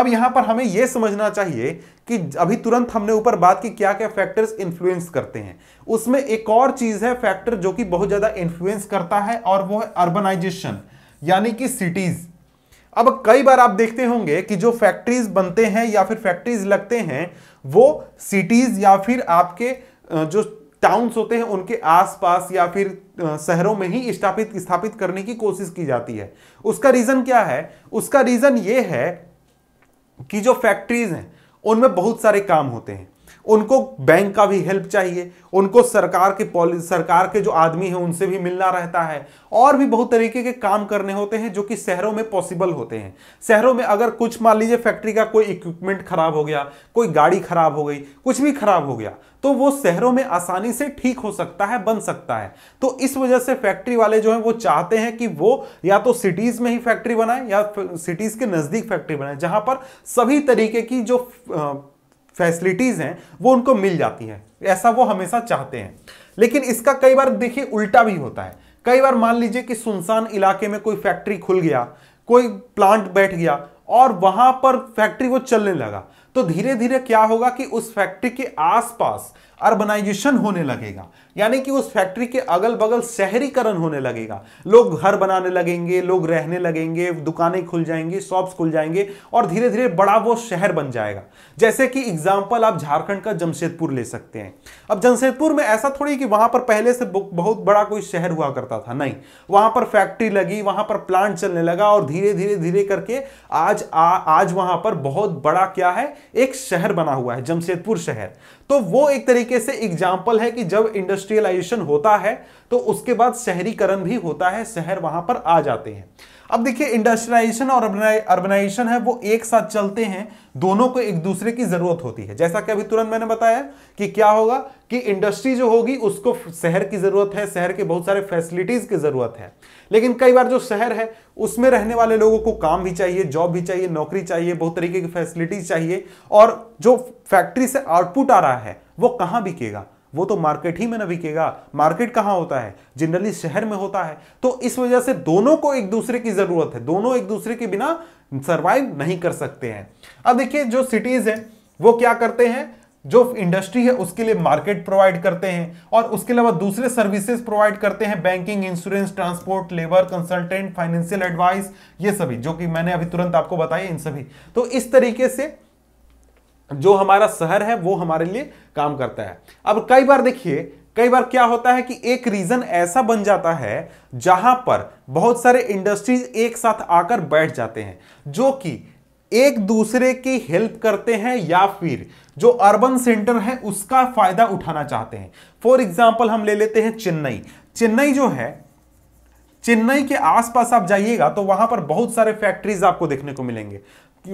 अब यहां पर हमें यह समझना चाहिए कि अभी तुरंत हमने ऊपर बात की क्या क्या फैक्टर्स इन्फ्लुएंस करते हैं उसमें एक और चीज है फैक्टर जो कि बहुत ज्यादा इन्फ्लुएंस करता है और वो है अर्बनाइजेशन यानी कि सिटीज अब कई बार आप देखते होंगे कि जो फैक्ट्रीज बनते हैं या फिर फैक्ट्रीज लगते हैं वो सिटीज या फिर आपके जो टाउन्स होते हैं उनके आसपास या फिर शहरों में ही स्थापित स्थापित करने की कोशिश की जाती है उसका रीजन क्या है उसका रीजन ये है की जो फैक्ट्रीज हैं उनमें बहुत सारे काम होते हैं उनको बैंक का भी हेल्प चाहिए उनको सरकार के पॉलिस सरकार के जो आदमी हैं उनसे भी मिलना रहता है और भी बहुत तरीके के काम करने होते हैं जो कि शहरों में पॉसिबल होते हैं शहरों में अगर कुछ मान लीजिए फैक्ट्री का कोई इक्विपमेंट खराब हो गया कोई गाड़ी खराब हो गई कुछ भी खराब हो गया तो वो शहरों में आसानी से ठीक हो सकता है बन सकता है तो इस वजह से फैक्ट्री वाले जो हैं वो चाहते हैं कि वो या तो सिटीज में ही फैक्ट्री बनाए या सिटीज के नज़दीक फैक्ट्री बनाए जहां पर सभी तरीके की जो फैसिलिटीज़ हैं वो उनको मिल जाती हैं ऐसा वो हमेशा चाहते हैं लेकिन इसका कई बार देखिए उल्टा भी होता है कई बार मान लीजिए कि सुनसान इलाके में कोई फैक्ट्री खुल गया कोई प्लांट बैठ गया और वहां पर फैक्ट्री वो चलने लगा तो धीरे धीरे क्या होगा कि उस फैक्ट्री के आसपास अर्बनाइजेशन होने लगेगा यानी कि उस फैक्ट्री के अगल बगल शहरीकरण होने लगेगा लोग घर बनाने लगेंगे लोग रहने लगेंगे दुकानें खुल जाएंगी शॉप्स खुल जाएंगे और धीरे धीरे बड़ा वो शहर बन जाएगा जैसे कि एग्जाम्पल आप झारखंड का जमशेदपुर ले सकते हैं अब जमशेदपुर में ऐसा थोड़ी कि वहां पर पहले से बहुत बड़ा कोई शहर हुआ करता था नहीं वहां पर फैक्ट्री लगी वहां पर प्लांट चलने लगा और धीरे धीरे धीरे करके आज आ, आज वहां पर बहुत बड़ा क्या है एक शहर बना हुआ है जमशेदपुर शहर तो वो एक तरीके से एग्जाम्पल है कि जब इंडस्ट्रियलाइजेशन होता है तो उसके बाद शहरीकरण भी होता है शहर वहां पर आ जाते हैं अब देखिए इंडस्ट्रियलाइजेशन और अर्बनाइजेशन है वो एक साथ चलते हैं दोनों को एक दूसरे की जरूरत होती है जैसा कि अभी तुरंत मैंने बताया कि क्या होगा कि इंडस्ट्री जो होगी उसको शहर की जरूरत है शहर के बहुत सारे फैसिलिटीज की जरूरत है लेकिन कई बार जो शहर है उसमें रहने वाले लोगों को काम भी चाहिए जॉब भी चाहिए नौकरी चाहिए बहुत तरीके की फैसिलिटीज चाहिए और जो फैक्ट्री से आउटपुट आ रहा है वो कहां बिकेगा वो तो मार्केट ही में ना बिकेगा मार्केट कहाँ होता है जनरली शहर में होता है तो इस वजह से दोनों को एक दूसरे की ज़रूरत है दोनों एक दूसरे के बिना सर्वाइव नहीं कर सकते हैं अब देखिए जो सिटीज़ हैं वो क्या करते हैं जो इंडस्ट्री है उसके लिए मार्केट प्रोवाइड करते हैं और उसके अलावा दूसरे सर्विसेज प्रोवाइड करते हैं banking insurance transport labour consultant financial advice ये सभी जो कि मैंने अभी तुरंत आपको बताया इन सभी तो इस तरीके से जो हमारा शहर है वो हमारे लिए काम करता है अब कई बार देखिए कई बार क्या होता है कि एक रीजन ऐसा बन जाता है जहां पर बहुत सारे इंडस्ट्रीज एक साथ आकर बैठ जाते हैं जो कि एक दूसरे की हेल्प करते हैं या फिर जो अर्बन सेंटर है उसका फायदा उठाना चाहते हैं फॉर एग्जाम्पल हम ले लेते हैं चेन्नई चेन्नई जो है चेन्नई के आसपास आप जाइएगा तो वहां पर बहुत सारे फैक्ट्रीज आपको देखने को मिलेंगे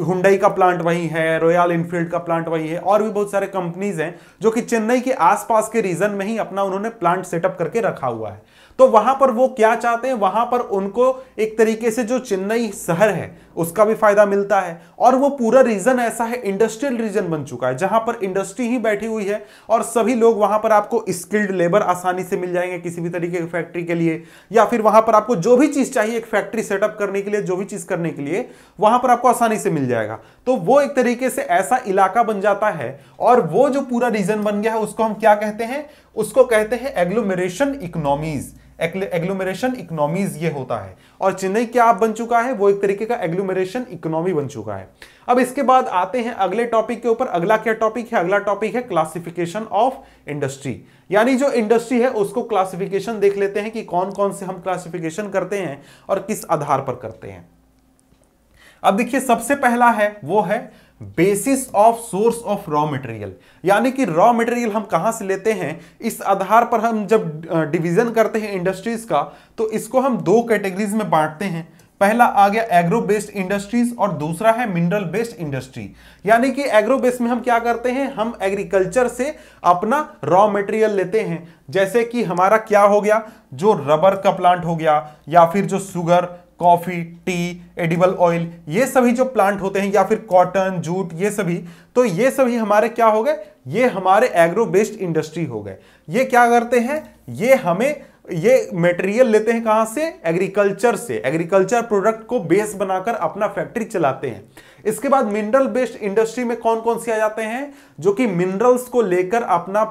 हुंडई का प्लांट वहीं है रॉयल इनफील्ड का प्लांट वहीं है और भी बहुत सारे कंपनीज हैं जो कि चेन्नई के आसपास के रीजन में ही अपना उन्होंने प्लांट सेटअप करके रखा हुआ है तो वहां पर वो क्या चाहते हैं वहां पर उनको एक तरीके से जो चेन्नई शहर है उसका भी फायदा मिलता है और वो पूरा रीजन ऐसा है इंडस्ट्रियल रीजन बन चुका है जहां पर इंडस्ट्री ही बैठी हुई है और सभी लोग वहां पर आपको स्किल्ड लेबर आसानी से मिल जाएंगे किसी भी तरीके की फैक्ट्री के लिए या फिर वहां पर आपको जो भी चीज चाहिए एक फैक्ट्री सेटअप करने के लिए जो भी चीज करने के लिए वहां पर आपको आसानी से मिल जाएगा तो वो एक तरीके से ऐसा इलाका बन जाता है और वो जो पूरा रीजन बन गया है उसको हम क्या कहते हैं उसको कहते हैं एग्लोमेरेशन इकोनॉमीज़ एग्लोमेशन इकोनॉमीज ये होता है और चेन्नई क्या आप बन चुका है वो एक तरीके का एग्लोमेशन इकोनॉमी बन चुका है अब इसके बाद आते हैं अगले टॉपिक के ऊपर अगला क्या टॉपिक है अगला टॉपिक है क्लासिफिकेशन ऑफ इंडस्ट्री यानी जो इंडस्ट्री है उसको क्लासिफिकेशन देख लेते हैं कि कौन कौन से हम क्लासिफिकेशन करते हैं और किस आधार पर करते हैं अब देखिए सबसे पहला है वो है basis of source of raw material यानी कि रॉ मटेरियल हम कहां से लेते हैं इस आधार पर हम जब डिवीजन करते हैं इंडस्ट्रीज का तो इसको हम दो कैटेगरीज में बांटते हैं पहला आ गया एग्रो बेस्ड इंडस्ट्रीज और दूसरा है मिनरल बेस्ड इंडस्ट्री यानी कि एग्रो बेस्ड में हम क्या करते हैं हम एग्रीकल्चर से अपना रॉ मटेरियल लेते हैं जैसे कि हमारा क्या हो गया जो रबर का प्लांट हो गया या फिर जो sugar coffee tea edible oil ये सभी जो प्लांट होते हैं या फिर कॉटन जूट ये सभी तो ये सभी हमारे क्या हो गए ये हमारे एग्रो बेस्ड इंडस्ट्री हो गए ये क्या करते हैं ये हमें ये मटेरियल लेते हैं कहां से एग्रीकल्चर से एग्रीकल्चर प्रोडक्ट को बेस बनाकर अपना फैक्ट्री चलाते हैं इसके बाद मिनरल बेस्ड इंडस्ट्री में कौन कौन से आ जाते हैं जो कि मिनरल्स को लेकर अपना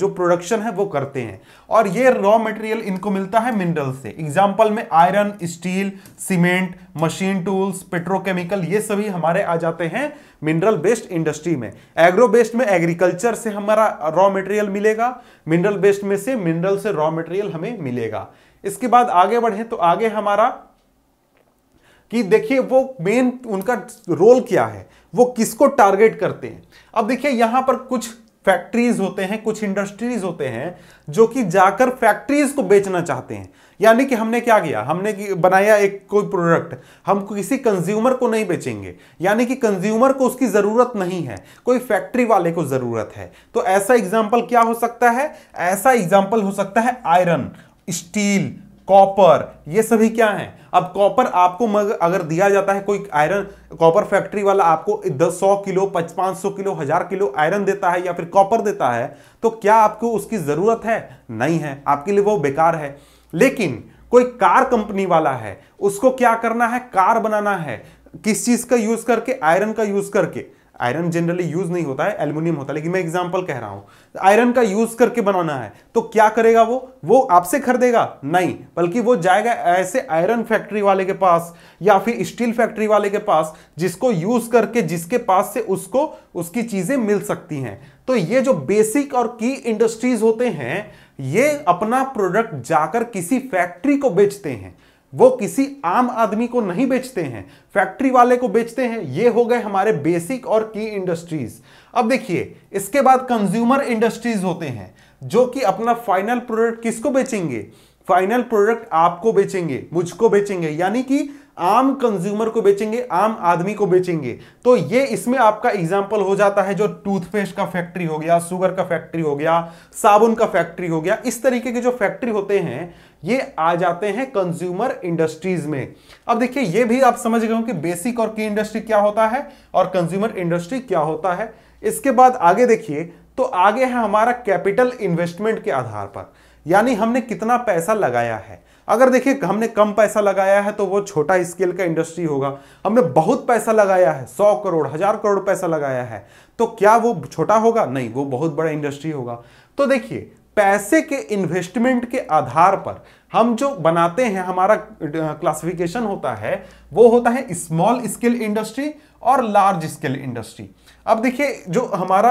जो प्रोडक्शन है वो करते हैं और ये रॉ मटेरियल इनको मिलता है मिनरल से एग्जाम्पल में iron steel cement machine tools petrochemical ये सभी हमारे आ जाते हैं मिनरल बेस्ड इंडस्ट्री में एग्रो बेस्ड में एग्रीकल्चर से हमारा रॉ मटेरियल मिलेगा मिनरल बेस्ड में से मिनरल से रॉ मटेरियल हमें मिलेगा इसके बाद आगे बढ़े तो आगे हमारा कि देखिए वो मेन उनका रोल क्या है वो किसको टारगेट करते हैं अब देखिए यहां पर कुछ फैक्ट्रीज होते हैं कुछ इंडस्ट्रीज होते हैं जो कि जाकर फैक्ट्रीज को बेचना चाहते हैं यानी कि हमने क्या किया हमने कि बनाया एक कोई प्रोडक्ट हम किसी कंज्यूमर को नहीं बेचेंगे यानी कि कंज्यूमर को उसकी ज़रूरत नहीं है कोई फैक्ट्री वाले को ज़रूरत है तो ऐसा एग्जाम्पल क्या हो सकता है ऐसा एग्जाम्पल हो सकता है आयरन स्टील कॉपर ये सभी क्या हैं अब कॉपर आपको मग अगर दिया जाता है कोई आयरन कॉपर फैक्ट्री वाला आपको दस सौ किलो पच पांच सौ किलो हजार किलो आयरन देता है या फिर कॉपर देता है तो क्या आपको उसकी ज़रूरत है नहीं है आपके लिए वो बेकार है लेकिन कोई कार कंपनी वाला है उसको क्या करना है कार बनाना है किस चीज़ का यूज़ करके आयरन का यूज़ करके आयरन जनरली यूज नहीं होता है एल्यूमिनियम होता है लेकिन मैं एग्जाम्पल कह रहा हूं आयरन का यूज करके बनाना है तो क्या करेगा वो वो आपसे खरीदेगा नहीं बल्कि वो जाएगा ऐसे आयरन फैक्ट्री वाले के पास या फिर स्टील फैक्ट्री वाले के पास जिसको यूज करके जिसके पास से उसको उसकी चीजें मिल सकती हैं तो ये जो बेसिक और की इंडस्ट्रीज होते हैं ये अपना प्रोडक्ट जाकर किसी फैक्ट्री को बेचते हैं वो किसी आम आदमी को नहीं बेचते हैं फैक्ट्री वाले को बेचते हैं ये हो गए हमारे बेसिक और की इंडस्ट्रीज अब देखिए इसके बाद कंज्यूमर इंडस्ट्रीज होते हैं जो कि अपना फाइनल प्रोडक्ट किसको बेचेंगे फाइनल प्रोडक्ट आपको बेचेंगे मुझको बेचेंगे यानी कि आम कंज्यूमर को बेचेंगे आम आदमी को बेचेंगे तो ये इसमें आपका एग्जाम्पल हो जाता है जो टूथपेस्ट का फैक्ट्री हो गया शुगर का फैक्ट्री हो गया साबुन का फैक्ट्री हो गया इस तरीके के जो फैक्ट्री होते हैं ये आ जाते हैं कंज्यूमर इंडस्ट्रीज में अब देखिए ये भी आप समझ गए हो कि बेसिक और की इंडस्ट्री क्या होता है और कंज्यूमर इंडस्ट्री क्या होता है इसके बाद आगे देखिए तो आगे है हमारा कैपिटल इन्वेस्टमेंट के आधार पर यानी हमने कितना पैसा लगाया है अगर देखिए हमने कम पैसा लगाया है तो वो छोटा स्केल का इंडस्ट्री होगा हमने बहुत पैसा लगाया है सौ करोड़ हजार करोड़ पैसा लगाया है तो क्या वो छोटा होगा नहीं वो बहुत बड़ा इंडस्ट्री होगा तो देखिए पैसे के इन्वेस्टमेंट के आधार पर हम जो बनाते हैं हमारा क्लासिफिकेशन होता है वो होता है स्मॉल स्केल इंडस्ट्री और लार्ज स्केल इंडस्ट्री अब देखिए जो हमारा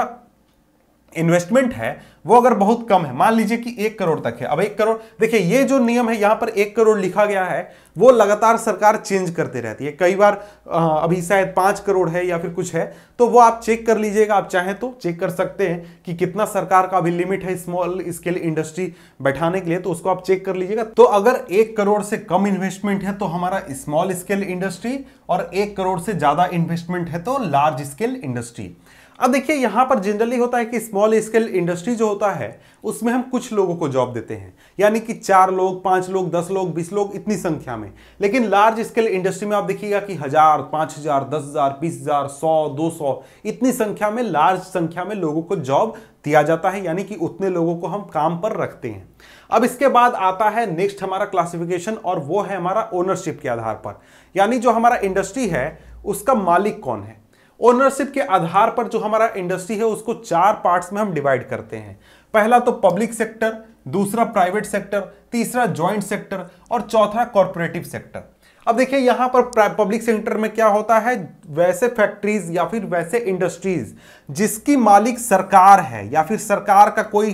इन्वेस्टमेंट है वो अगर बहुत कम है मान लीजिए कि एक करोड़ तक है अब एक करोड़ देखिए ये जो नियम है यहाँ पर एक करोड़ लिखा गया है वो लगातार सरकार चेंज करते रहती है कई बार अभी शायद पाँच करोड़ है या फिर कुछ है तो वो आप चेक कर लीजिएगा आप चाहें तो चेक कर सकते हैं कि कितना सरकार का अभी लिमिट है स्मॉल स्केल इंडस्ट्री बैठाने के लिए तो उसको आप चेक कर लीजिएगा तो अगर एक करोड़ से कम इन्वेस्टमेंट है तो हमारा स्मॉल स्केल इंडस्ट्री और एक करोड़ से ज़्यादा इन्वेस्टमेंट है तो लार्ज स्केल इंडस्ट्री अब देखिए यहाँ पर जनरली होता है कि स्मॉल स्केल इंडस्ट्री जो होता है उसमें हम कुछ लोगों को जॉब देते हैं यानी कि चार लोग पाँच लोग दस लोग बीस लोग इतनी संख्या में लेकिन लार्ज स्केल इंडस्ट्री में आप देखिएगा कि हज़ार पाँच हज़ार दस हज़ार बीस हज़ार सौ दो सौ इतनी संख्या में लार्ज संख्या में लोगों को जॉब दिया जाता है यानी कि उतने लोगों को हम काम पर रखते हैं अब इसके बाद आता है नेक्स्ट हमारा क्लासिफिकेशन और वो है हमारा ओनरशिप के आधार पर यानी जो हमारा इंडस्ट्री है उसका मालिक कौन है ओनरशिप के आधार पर जो हमारा इंडस्ट्री है उसको चार पार्ट्स में हम डिवाइड करते हैं पहला तो पब्लिक सेक्टर दूसरा प्राइवेट सेक्टर तीसरा ज्वाइंट सेक्टर और चौथा कॉरपोरेटिव सेक्टर अब देखिए यहाँ पर पब्लिक सेक्टर में क्या होता है वैसे फैक्ट्रीज या फिर वैसे इंडस्ट्रीज जिसकी मालिक सरकार है या फिर सरकार का कोई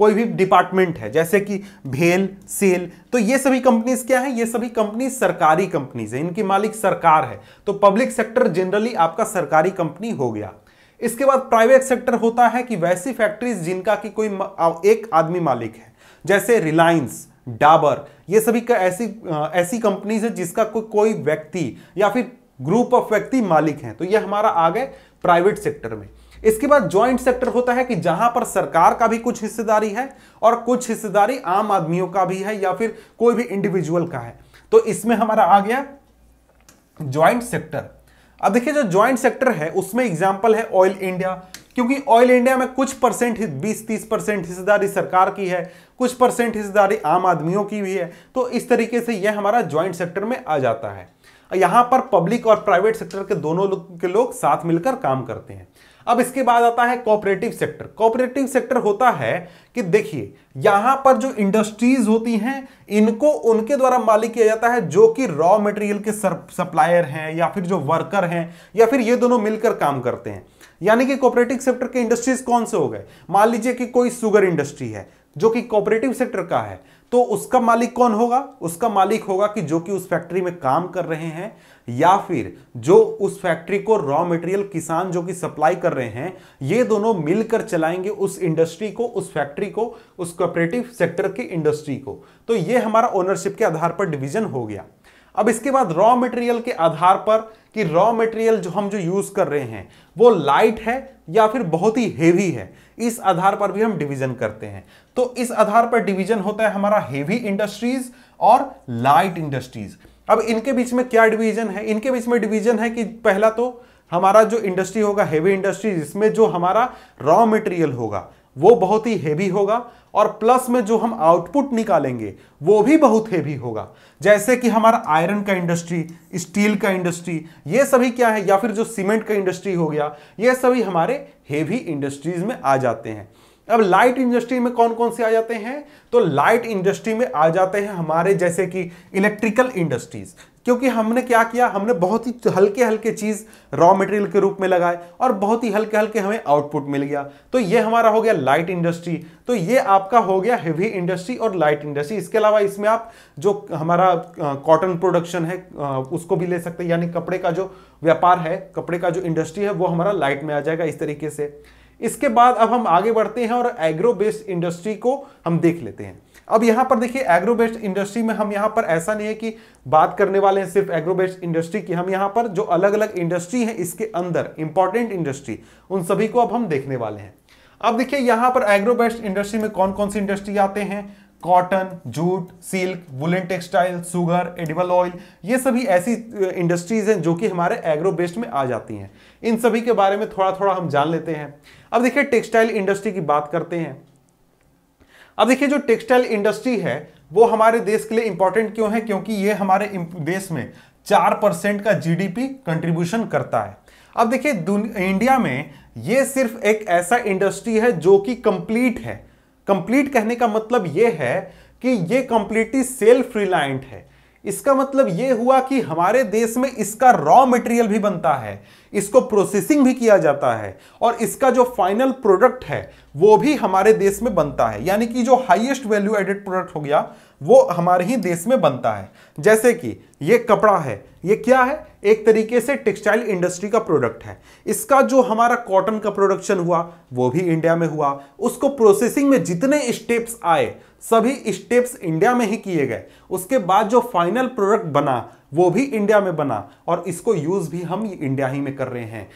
कोई भी डिपार्टमेंट है जैसे कि भेल सेल तो ये सभी कंपनीज क्या है ये सभी कंपनी सरकारी कंपनीज है इनकी मालिक सरकार है तो पब्लिक सेक्टर जनरली आपका सरकारी कंपनी हो गया इसके बाद प्राइवेट सेक्टर होता है कि वैसी फैक्ट्रीज जिनका कि कोई एक आदमी मालिक है जैसे रिलायंस डाबर ये सभी का ऐसी ऐसी कंपनीज है जिसका को, कोई व्यक्ति या फिर ग्रुप ऑफ व्यक्ति मालिक हैं तो ये हमारा आ गए प्राइवेट सेक्टर में इसके बाद ज्वाइंट सेक्टर होता है कि जहां पर सरकार का भी कुछ हिस्सेदारी है और कुछ हिस्सेदारी आम आदमियों का भी है या फिर कोई भी इंडिविजुअल का है तो इसमें हमारा आ गया ज्वाइंट सेक्टर अब देखिए जो ज्वाइंट सेक्टर है उसमें एग्जाम्पल है ऑयल इंडिया क्योंकि ऑयल इंडिया में कुछ परसेंट बीस तीस परसेंट हिस्सेदारी सरकार की है कुछ परसेंट हिस्सेदारी आम आदमियों की भी है तो इस तरीके से यह हमारा ज्वाइंट सेक्टर में आ जाता है यहां पर पब्लिक और प्राइवेट सेक्टर के दोनों के लोग साथ मिलकर काम करते हैं अब इसके बाद आता है कॉपरेटिव सेक्टर कॉपरेटिव सेक्टर होता है कि देखिए यहां पर जो इंडस्ट्रीज होती हैं इनको उनके द्वारा मालिक किया जाता है जो कि रॉ मटेरियल के सप्लायर हैं या फिर जो वर्कर हैं या फिर ये दोनों मिलकर काम करते हैं यानी कि कॉपरेटिव सेक्टर के इंडस्ट्रीज कौन से हो गए मान लीजिए कि कोई सुगर इंडस्ट्री है जो कि कॉपरेटिव सेक्टर का है तो उसका मालिक कौन होगा उसका मालिक होगा कि जो कि उस फैक्ट्री में काम कर रहे हैं या फिर जो उस फैक्ट्री को रॉ मटेरियल किसान जो कि सप्लाई कर रहे हैं ये दोनों मिलकर चलाएंगे उस इंडस्ट्री को उस फैक्ट्री को उस कॉपरेटिव सेक्टर की इंडस्ट्री को तो ये हमारा ओनरशिप के आधार पर डिवीजन हो गया अब इसके बाद रॉ मटेरियल के आधार पर कि रॉ मटेरियल जो हम जो यूज कर रहे हैं वो लाइट है या फिर बहुत ही हेवी है इस आधार पर भी हम डिवीजन करते हैं तो इस आधार पर डिवीजन होता है हमारा हेवी इंडस्ट्रीज और लाइट इंडस्ट्रीज अब इनके बीच में क्या डिवीजन है इनके बीच में डिवीजन है कि पहला तो हमारा जो इंडस्ट्री होगा हेवी इंडस्ट्रीज इसमें जो हमारा रॉ मटेरियल होगा वो बहुत ही हेवी होगा और प्लस में जो हम आउटपुट निकालेंगे वो भी बहुत हेवी होगा जैसे कि हमारा आयरन का इंडस्ट्री स्टील का इंडस्ट्री ये सभी क्या है या फिर जो सीमेंट का इंडस्ट्री हो गया ये सभी हमारे हेवी इंडस्ट्रीज में आ जाते हैं अब लाइट इंडस्ट्री में कौन कौन से आ जाते हैं तो लाइट इंडस्ट्री में आ जाते हैं हमारे जैसे कि इलेक्ट्रिकल इंडस्ट्रीज क्योंकि हमने क्या किया हमने बहुत ही हल्के हल्के चीज़ रॉ मटेरियल के रूप में लगाए और बहुत ही हल्के हल्के हमें आउटपुट मिल गया तो ये हमारा हो गया लाइट इंडस्ट्री तो ये आपका हो गया हेवी इंडस्ट्री और लाइट इंडस्ट्री इसके अलावा इसमें आप जो हमारा कॉटन प्रोडक्शन है उसको भी ले सकते हैं यानी कपड़े का जो व्यापार है कपड़े का जो इंडस्ट्री है वो हमारा लाइट में आ जाएगा इस तरीके से इसके बाद अब हम आगे बढ़ते हैं और एग्रो बेस्ड इंडस्ट्री को हम देख लेते हैं अब यहाँ पर देखिए एग्रो बेस्ड इंडस्ट्री में हम यहां पर ऐसा नहीं है कि बात करने वाले हैं सिर्फ एग्रो बेस्ड इंडस्ट्री की हम यहाँ पर जो अलग अलग इंडस्ट्री है इसके अंदर इंपॉर्टेंट इंडस्ट्री उन सभी को अब हम देखने वाले हैं अब देखिए यहां पर एग्रो बेस्ड इंडस्ट्री में कौन कौन सी इंडस्ट्री आते हैं cotton jute silk woollen textile sugar edible oil ये सभी ऐसी इंडस्ट्रीज हैं जो कि हमारे एग्रो बेस्ड में आ जाती हैं इन सभी के बारे में थोड़ा थोड़ा हम जान लेते हैं अब देखिए टेक्सटाइल इंडस्ट्री की बात करते हैं अब देखिए जो टेक्सटाइल इंडस्ट्री है वो हमारे देश के लिए इंपॉर्टेंट क्यों है क्योंकि ये हमारे देश में चार परसेंट का जी कंट्रीब्यूशन करता है अब देखिए इंडिया में ये सिर्फ एक ऐसा इंडस्ट्री है जो कि कंप्लीट है कंप्लीट कहने का मतलब यह है कि ये कंप्लीटली सेल्फ रिलायंट है इसका मतलब यह हुआ कि हमारे देश में इसका रॉ मटेरियल भी बनता है इसको प्रोसेसिंग भी किया जाता है और इसका जो फाइनल प्रोडक्ट है वो भी हमारे देश में बनता है यानी कि जो हाईएस्ट वैल्यू एडेड प्रोडक्ट हो गया वो हमारे ही देश में बनता है जैसे कि ये कपड़ा है ये क्या है एक तरीके से टेक्सटाइल इंडस्ट्री का प्रोडक्ट है इसका जो हमारा कॉटन का प्रोडक्शन हुआ वो भी इंडिया में हुआ उसको प्रोसेसिंग में जितने स्टेप्स आए सभी स्टेप्स इंडिया में ही किए गए उसके बाद जो फाइनल प्रोडक्ट बना वो भी इंडिया में बना और इसको यूज भी हम इंडिया ही में कर रहे हैं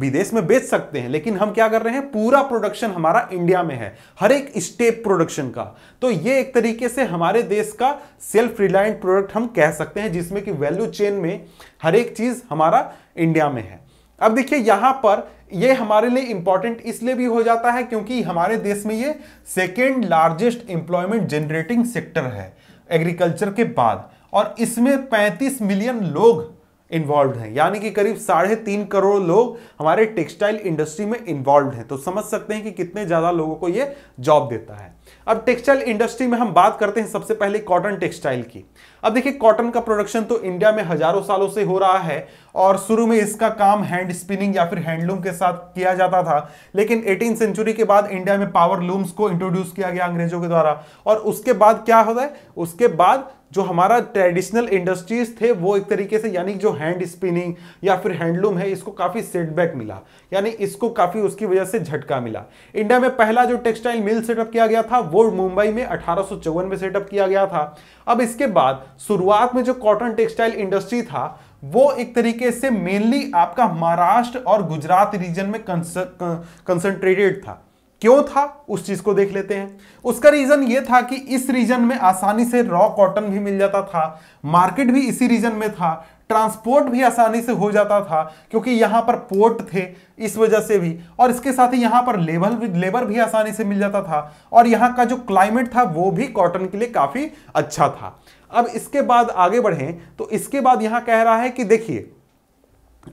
विदेश में बेच सकते हैं लेकिन हम क्या कर रहे हैं पूरा प्रोडक्शन हमारा इंडिया में है हर एक स्टेप प्रोडक्शन का तो ये एक तरीके से हमारे देश का सेल्फ रिलायंट प्रोडक्ट हम कह सकते हैं जिसमें कि वैल्यू चेन में हर एक चीज हमारा इंडिया में है अब देखिए यहां पर ये हमारे लिए इंपॉर्टेंट इसलिए भी हो जाता है क्योंकि हमारे देश में ये second largest employment generating sector है एग्रीकल्चर के बाद और इसमें 35 मिलियन लोग इन्वॉल्व हैं यानी कि करीब साढ़े तीन करोड़ लोग हमारे टेक्सटाइल इंडस्ट्री में इन्वॉल्व हैं तो समझ सकते हैं कि कितने ज़्यादा लोगों को ये जॉब देता है अब टेक्सटाइल इंडस्ट्री में हम बात करते हैं सबसे पहले कॉटन टेक्सटाइल की अब देखिए कॉटन का प्रोडक्शन तो इंडिया में हजारों सालों से हो रहा है और शुरू में इसका काम हैंड स्पिनिंग या फिर हैंडलूम के साथ किया जाता था लेकिन 18 सेंचुरी के बाद इंडिया में पावर लूम्स को इंट्रोड्यूस किया गया अंग्रेजों के द्वारा और उसके बाद क्या होता है उसके बाद जो हमारा ट्रेडिशनल इंडस्ट्रीज थे वो एक तरीके से यानी जो हैंड स्पिनिंग या फिर हैंडलूम है इसको काफ़ी सेटबैक मिला यानी इसको काफ़ी उसकी वजह से झटका मिला इंडिया में पहला जो टेक्सटाइल मिल सेटअप किया गया था वो मुंबई में अठारह में सेटअप किया गया था अब इसके बाद शुरुआत में जो कॉटन टेक्सटाइल इंडस्ट्री था वो एक तरीके से मेनली आपका महाराष्ट्र और गुजरात रीजन में कंसंट्रेटेड था क्यों था उस चीज को देख लेते हैं उसका रीजन ये था कि इस रीजन में आसानी से रॉ कॉटन भी मिल जाता था मार्केट भी इसी रीजन में था ट्रांसपोर्ट भी आसानी से हो जाता था क्योंकि यहां पर पोर्ट थे इस वजह से भी और इसके साथ ही यहां पर लेबर भी लेबर भी आसानी से मिल जाता था और यहां का जो क्लाइमेट था वो भी कॉटन के लिए काफ़ी अच्छा था अब इसके बाद आगे बढ़ें तो इसके बाद यहां कह रहा है कि देखिए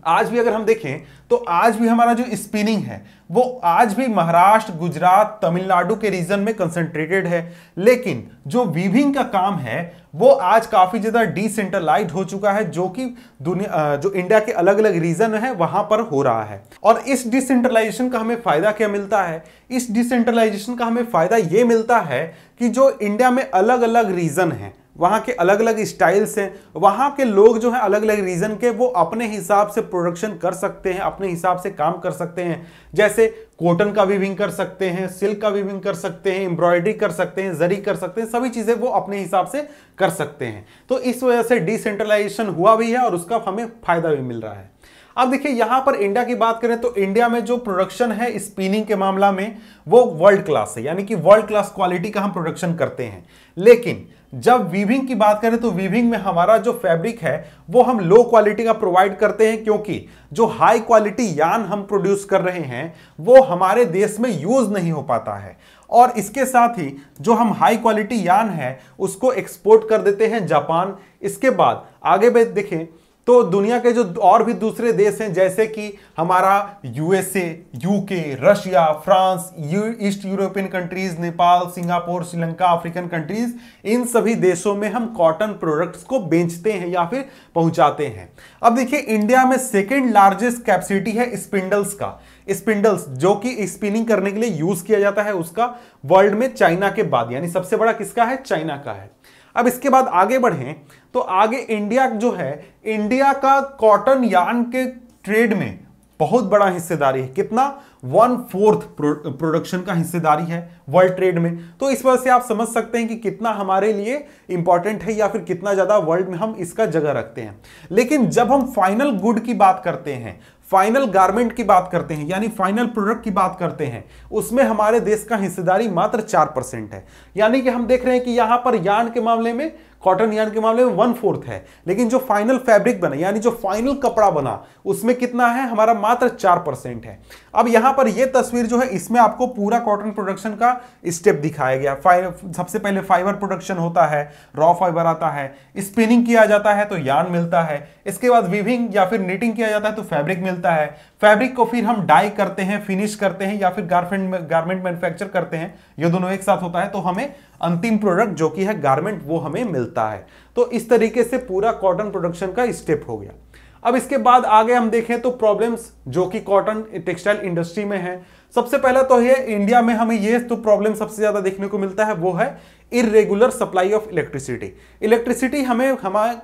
आज भी अगर हम देखें तो आज भी हमारा जो स्पिनिंग है वो आज भी महाराष्ट्र गुजरात तमिलनाडु के रीजन में कंसंट्रेटेड है लेकिन जो वीविंग का काम है वो आज काफ़ी ज़्यादा डिसेंट्रलाइज हो चुका है जो कि दुनिया जो इंडिया के अलग अलग रीजन है वहाँ पर हो रहा है और इस डिसेंट्रलाइजेशन का हमें फ़ायदा क्या मिलता है इस डिसेंट्रलाइजेशन का हमें फ़ायदा ये मिलता है कि जो इंडिया में अलग अलग रीजन है वहाँ के अलग अलग स्टाइल्स हैं वहाँ के लोग जो हैं अलग अलग रीजन के वो अपने हिसाब से प्रोडक्शन कर सकते हैं अपने हिसाब से काम कर सकते हैं जैसे कॉटन का वीविंग कर सकते हैं सिल्क का वीविंग कर सकते हैं एम्ब्रॉयडरी कर सकते हैं जरी कर सकते हैं सभी चीज़ें वो अपने हिसाब से कर सकते हैं तो इस वजह से डिसेंट्रलाइजेशन हुआ भी है और उसका हमें फायदा भी मिल रहा है अब देखिए यहां पर इंडिया की बात करें तो इंडिया में जो प्रोडक्शन है स्पिनिंग के मामला में वो वर्ल्ड क्लास है यानी कि वर्ल्ड क्लास क्वालिटी का हम प्रोडक्शन करते हैं लेकिन जब वीविंग की बात करें तो वीविंग में हमारा जो फैब्रिक है वो हम लो क्वालिटी का प्रोवाइड करते हैं क्योंकि जो हाई क्वालिटी यान हम प्रोड्यूस कर रहे हैं वो हमारे देश में यूज़ नहीं हो पाता है और इसके साथ ही जो हम हाई क्वालिटी यान है उसको एक्सपोर्ट कर देते हैं जापान इसके बाद आगे देखें तो दुनिया के जो और भी दूसरे देश हैं जैसे कि हमारा USA UK Russia France EU east European countries Nepal Singapore Sri Lanka African countries इन सभी देशों में हम कॉटन प्रोडक्ट्स को बेचते हैं या फिर पहुंचाते हैं अब देखिए इंडिया में सेकेंड लार्जेस्ट कैपेसिटी है स्पिंडल्स का स्पिंडल्स जो कि स्पिनिंग करने के लिए यूज किया जाता है उसका वर्ल्ड में चाइना के बाद यानी सबसे बड़ा किसका है चाइना का है अब इसके बाद आगे बढ़ें तो आगे इंडिया जो है इंडिया का कॉटन यान के ट्रेड में बहुत बड़ा हिस्सेदारी है कितना वन फोर्थ प्रोडक्शन का हिस्सेदारी है वर्ल्ड ट्रेड में तो इस वजह से आप समझ सकते हैं कि कितना हमारे लिए इंपॉर्टेंट है या फिर कितना ज़्यादा वर्ल्ड में हम इसका जगह रखते हैं लेकिन जब हम फाइनल गुड की बात करते हैं फाइनल गारमेंट की बात करते हैं यानी फाइनल प्रोडक्ट की बात करते हैं उसमें हमारे देश का हिस्सेदारी मात्र चार परसेंट है यानी कि हम देख रहे हैं कि यहां पर यान के मामले में कॉटन यार्न के मामले में वन फोर्थ है लेकिन जो फाइनल फैब्रिक बना यानी जो फाइनल कपड़ा बना उसमें कितना है हमारा मात्र चार परसेंट है अब यहां पर यह तस्वीर जो है इसमें आपको पूरा कॉटन प्रोडक्शन का स्टेप दिखाया गया सबसे पहले फाइबर प्रोडक्शन होता है रॉ फाइबर आता है स्पिनिंग किया जाता है तो यान मिलता है इसके बाद विविंग या फिर नीटिंग किया जाता है तो फैब्रिक मिलता है फैब्रिक को फिर हम डाई करते हैं फिनिश करते हैं या फिर गारमेंट गारमेंट मैन्युफैक्चर करते हैं ये दोनों एक साथ होता है तो हमें अंतिम प्रोडक्ट जो कि है गारमेंट वो हमें मिलता है तो इस तरीके से पूरा कॉटन प्रोडक्शन का स्टेप हो गया अब इसके बाद आगे हम देखें तो प्रॉब्लम्स जो कि कॉटन टेक्सटाइल इंडस्ट्री में है सबसे पहला तो ये इंडिया में हमें ये तो प्रॉब्लम सबसे ज्यादा देखने को मिलता है वो है irregular supply of electricity electricity हमें हमारे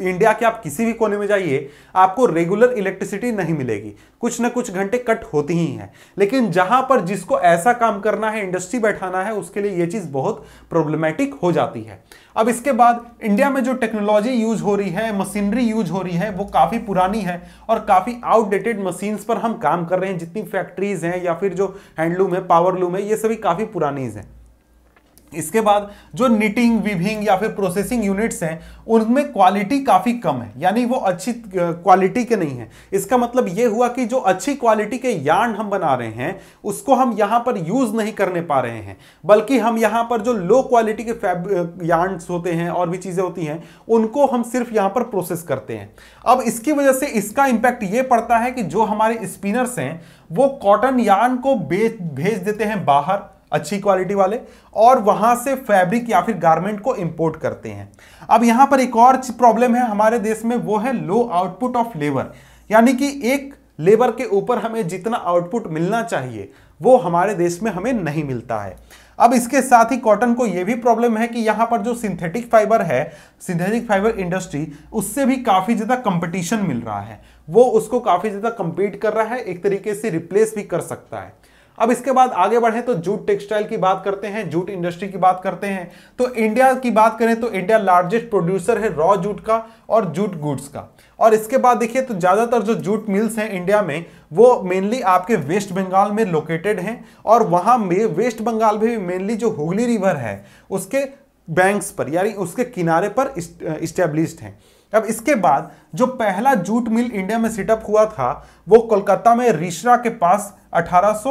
इंडिया के आप किसी भी कोने में जाइए आपको रेगुलर इलेक्ट्रिसिटी नहीं मिलेगी कुछ ना कुछ घंटे कट होती ही हैं लेकिन जहां पर जिसको ऐसा काम करना है इंडस्ट्री बैठाना है उसके लिए ये चीज़ बहुत प्रॉब्लमेटिक हो जाती है अब इसके बाद इंडिया में जो टेक्नोलॉजी यूज हो रही है मशीनरी यूज हो रही है वो काफ़ी पुरानी है और काफ़ी आउटडेटेड मशीन्स पर हम काम कर रहे हैं जितनी फैक्ट्रीज हैं या फिर जो हैंडलूम है पावरलूम है ये सभी काफ़ी पुरानीज हैं इसके बाद जो निटिंग विभिंग या फिर प्रोसेसिंग यूनिट्स हैं उनमें क्वालिटी काफ़ी कम है यानी वो अच्छी क्वालिटी के नहीं है इसका मतलब ये हुआ कि जो अच्छी क्वालिटी के यार्न हम बना रहे हैं उसको हम यहाँ पर यूज़ नहीं करने पा रहे हैं बल्कि हम यहाँ पर जो लो क्वालिटी के फैब यार्नस होते हैं और भी चीज़ें होती हैं उनको हम सिर्फ यहाँ पर प्रोसेस करते हैं अब इसकी वजह से इसका इम्पैक्ट ये पड़ता है कि जो हमारे स्पिनर्स हैं वो कॉटन यार्न को भेज देते हैं बाहर अच्छी क्वालिटी वाले और वहां से फैब्रिक या फिर गारमेंट को इम्पोर्ट करते हैं अब यहाँ पर एक और प्रॉब्लम है हमारे देश में वो है लो आउटपुट ऑफ लेबर यानी कि एक लेबर के ऊपर हमें जितना आउटपुट मिलना चाहिए वो हमारे देश में हमें नहीं मिलता है अब इसके साथ ही कॉटन को यह भी प्रॉब्लम है कि यहाँ पर जो सिंथेटिक फाइबर है सिंथेटिक फाइबर इंडस्ट्री उससे भी काफ़ी ज़्यादा कंपटीशन मिल रहा है वो उसको काफ़ी ज़्यादा कंपीट कर रहा है एक तरीके से रिप्लेस भी कर सकता है अब इसके बाद आगे बढ़े तो जूट टेक्सटाइल की बात करते हैं जूट इंडस्ट्री की बात करते हैं तो इंडिया की बात करें तो इंडिया लार्जेस्ट प्रोड्यूसर है रॉ जूट का और जूट गुड्स का और इसके बाद देखिए तो ज़्यादातर जो जूट मिल्स हैं इंडिया में वो मेनली आपके वेस्ट बंगाल में लोकेटेड हैं और में वेस्ट बंगाल में मेनली जो हुगली रिवर है उसके बैंक्स पर यानी उसके किनारे पर इस्टेब्लिश्ड हैं अब इसके बाद जो पहला जूट मिल इंडिया में सेटअप हुआ था वो कोलकाता में रिश्रा के पास अठारह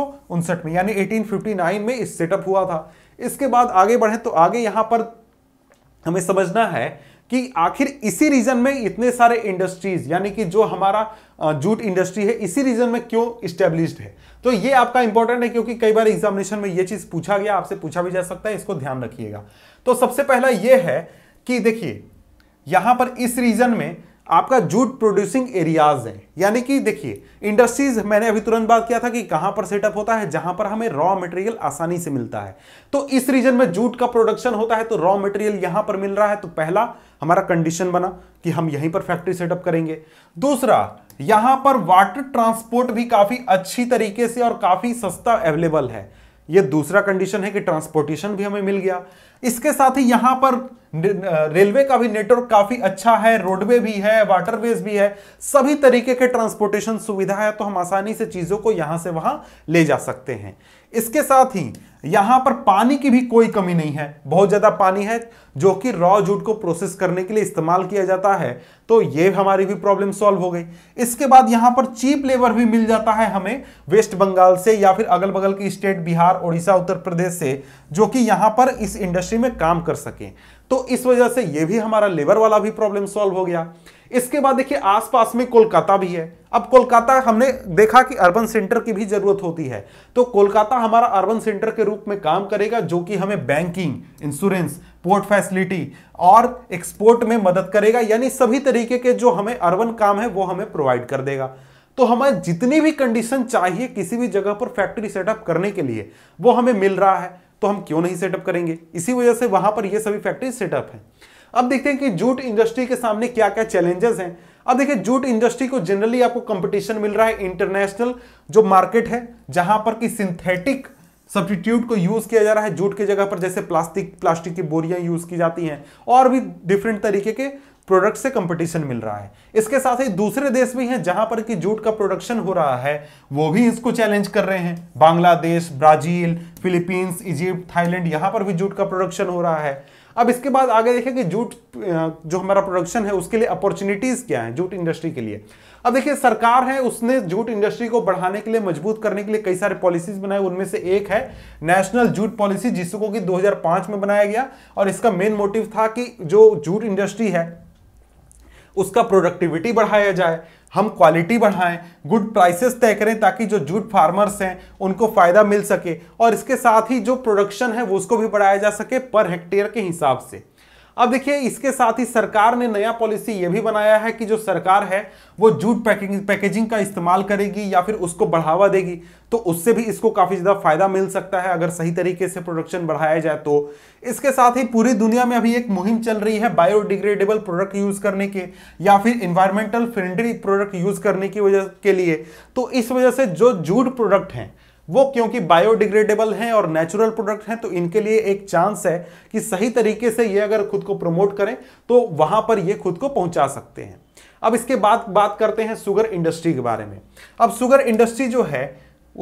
में यानी 1859 में सेटअप हुआ था इसके बाद आगे बढ़े तो आगे यहां पर हमें समझना है कि आखिर इसी रीजन में इतने सारे इंडस्ट्रीज यानी कि जो हमारा जूट इंडस्ट्री है इसी रीजन में क्यों स्टेब्लिश्ड है तो ये आपका इंपॉर्टेंट है क्योंकि कई बार एग्जामिनेशन में ये चीज पूछा गया आपसे पूछा भी जा सकता है इसको ध्यान रखिएगा तो सबसे पहला ये है कि देखिए यहां पर इस रीजन में आपका जूट प्रोड्यूसिंग एरियाज है यानी कि देखिए इंडस्ट्रीज मैंने अभी तुरंत बात किया था कि कहां पर सेटअप होता है जहां पर हमें रॉ मटेरियल आसानी से मिलता है तो इस रीजन में जूट का प्रोडक्शन होता है तो रॉ मटेरियल यहां पर मिल रहा है तो पहला हमारा कंडीशन बना कि हम यहीं पर फैक्ट्री सेटअप करेंगे दूसरा यहां पर वाटर ट्रांसपोर्ट भी काफी अच्छी तरीके से और काफी सस्ता अवेलेबल है यह दूसरा कंडीशन है कि ट्रांसपोर्टेशन भी हमें मिल गया इसके साथ ही यहां पर रेलवे का भी नेटवर्क काफी अच्छा है रोडवे भी है वाटरवेज भी है सभी तरीके के ट्रांसपोर्टेशन सुविधा है तो हम आसानी से चीजों को यहां से वहां ले जा सकते हैं इसके साथ ही यहां पर पानी की भी कोई कमी नहीं है बहुत ज्यादा पानी है जो कि रॉ जूट को प्रोसेस करने के लिए इस्तेमाल किया जाता है तो ये हमारी भी प्रॉब्लम सॉल्व हो गई इसके बाद यहां पर चीप लेबर भी मिल जाता है हमें वेस्ट बंगाल से या फिर अगल बगल की स्टेट बिहार ओडिशा उत्तर प्रदेश से जो कि यहां पर इस इंडस्ट्री में काम कर सकें तो इस वजह से यह भी हमारा लेबर वाला भी प्रॉब्लम सॉल्व हो गया इसके बाद देखिए आसपास में कोलकाता भी है अब कोलकाता हमने देखा कि अर्बन सेंटर की भी जरूरत होती है तो कोलकाता हमारा अर्बन सेंटर के रूप में काम करेगा जो कि हमें बैंकिंग इंश्योरेंस पोर्ट फैसिलिटी और एक्सपोर्ट में मदद करेगा यानी सभी तरीके के जो हमें अर्बन काम है वो हमें प्रोवाइड कर देगा तो हमें जितनी भी कंडीशन चाहिए किसी भी जगह पर फैक्ट्री सेटअप करने के लिए वो हमें मिल रहा है तो हम क्यों नहीं सेटअप करेंगे इसी वजह से वहां पर ये सभी फैक्ट्री सेटअप है अब देखते हैं कि जूट इंडस्ट्री के सामने क्या क्या चैलेंजेस हैं अब देखिए जूट इंडस्ट्री को जनरली आपको कंपटीशन मिल रहा है इंटरनेशनल जो मार्केट है जहां पर कि सिंथेटिक सब्सटीट्यूट को यूज किया जा रहा है जूट की जगह पर जैसे प्लास्टिक प्लास्टिक की बोरियां यूज की जाती हैं और भी डिफरेंट तरीके के प्रोडक्ट से कंपटीशन मिल रहा है इसके साथ ही दूसरे देश भी हैं जहां पर कि जूट का प्रोडक्शन हो रहा है वो भी इसको चैलेंज कर रहे हैं Bangladesh Brazil Philippines Egypt Thailand यहां पर भी जूट का प्रोडक्शन हो रहा है अब इसके बाद आगे देखें कि जूट जो हमारा प्रोडक्शन है उसके लिए अपॉर्चुनिटीज क्या है जूट इंडस्ट्री के लिए अब देखिए सरकार है उसने जूट इंडस्ट्री को बढ़ाने के लिए मजबूत करने के लिए कई सारे पॉलिसीज बनाए उनमें से एक है नेशनल जूट पॉलिसी जिसको कि 2005 में बनाया गया और इसका मेन मोटिव था कि जो जूट इंडस्ट्री है उसका प्रोडक्टिविटी बढ़ाया जाए हम क्वालिटी बढ़ाएं गुड प्राइसेस तय करें ताकि जो जूट फार्मर्स हैं उनको फ़ायदा मिल सके और इसके साथ ही जो प्रोडक्शन है वो उसको भी बढ़ाया जा सके पर हेक्टेयर के हिसाब से अब देखिए इसके साथ ही सरकार ने नया पॉलिसी यह भी बनाया है कि जो सरकार है वो जूट पैकिंग पैकेजिंग का इस्तेमाल करेगी या फिर उसको बढ़ावा देगी तो उससे भी इसको काफ़ी ज़्यादा फायदा मिल सकता है अगर सही तरीके से प्रोडक्शन बढ़ाया जाए तो इसके साथ ही पूरी दुनिया में अभी एक मुहिम चल रही है बायोडिग्रेडेबल प्रोडक्ट यूज़ करने के या फिर इन्वायरमेंटल फ्रेंडली प्रोडक्ट यूज़ करने की वजह के लिए तो इस वजह से जो जूट प्रोडक्ट हैं वो क्योंकि बायोडिग्रेडेबल हैं और नेचुरल प्रोडक्ट हैं तो इनके लिए एक चांस है कि सही तरीके से ये अगर खुद को प्रमोट करें तो वहां पर ये खुद को पहुंचा सकते हैं अब इसके बाद बात करते हैं सुगर इंडस्ट्री के बारे में अब सुगर इंडस्ट्री जो है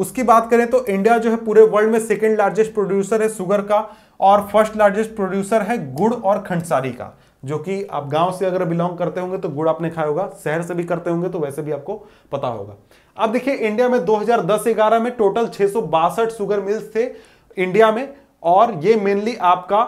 उसकी बात करें तो इंडिया जो है पूरे वर्ल्ड में सेकेंड लार्जेस्ट प्रोड्यूसर है सुगर का और फर्स्ट लार्जेस्ट प्रोड्यूसर है गुड़ और खंडसारी का जो कि आप गांव से अगर बिलोंग करते होंगे तो गुड़ आपने खाया होगा शहर से भी करते होंगे तो वैसे भी आपको पता होगा अब देखिए इंडिया में 2010-11 में टोटल छह शुगर मिल्स थे इंडिया में और ये मेनली आपका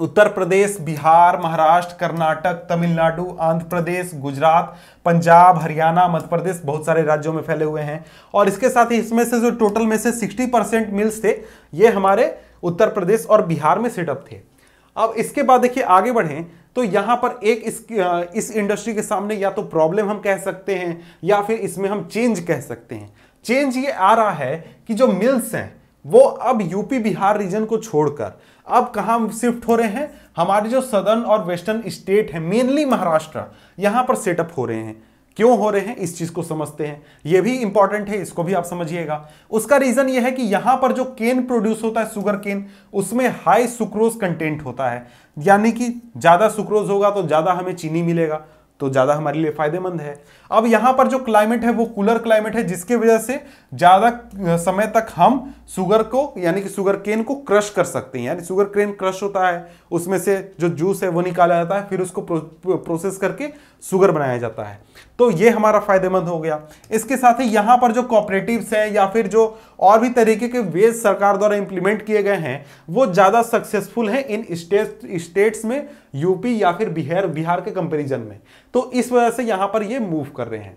उत्तर प्रदेश बिहार महाराष्ट्र कर्नाटक तमिलनाडु आंध्र प्रदेश गुजरात पंजाब हरियाणा मध्य प्रदेश बहुत सारे राज्यों में फैले हुए हैं और इसके साथ ही इसमें से जो टोटल में से 60 परसेंट मिल्स थे ये हमारे उत्तर प्रदेश और बिहार में सेटअप थे अब इसके बाद देखिए आगे बढ़ें तो यहां पर एक इस इस इंडस्ट्री के सामने या तो प्रॉब्लम हम कह सकते हैं या फिर इसमें हम चेंज कह सकते हैं चेंज ये आ रहा है कि जो मिल्स हैं वो अब यूपी बिहार रीजन को छोड़कर अब कहा शिफ्ट हो रहे हैं हमारे जो सदर्न और वेस्टर्न स्टेट है मेनली महाराष्ट्र यहां पर सेटअप हो रहे हैं क्यों हो रहे हैं इस चीज को समझते हैं ये भी इंपॉर्टेंट है इसको भी आप समझिएगा उसका रीजन ये है कि यहां पर जो केन प्रोड्यूस होता है सुगर केन उसमें हाई सुक्रोज कंटेंट होता है यानी कि ज्यादा सुक्रोज होगा तो ज्यादा हमें चीनी मिलेगा तो ज्यादा हमारे लिए फायदेमंद है अब यहां पर जो क्लाइमेट है वो कूलर क्लाइमेट है जिसके वजह से ज्यादा समय तक हम सुगर को यानी कि सुगर केन को क्रश कर सकते हैं यानी सुगर केन क्रश होता है उसमें से जो जूस है वो निकाला जाता है फिर उसको प्रो, प्रोसेस करके सुगर बनाया जाता है तो ये हमारा फायदेमंद हो गया इसके साथ ही यहाँ पर जो कॉपरेटिव्स हैं या फिर जो और भी तरीके के वेज सरकार द्वारा इंप्लीमेंट किए गए हैं वो ज़्यादा सक्सेसफुल हैं इन स्टेट स्टेट्स में यूपी या फिर बिहार बिहार के कंपेरिजन में तो इस वजह से यहाँ पर ये मूव कर रहे हैं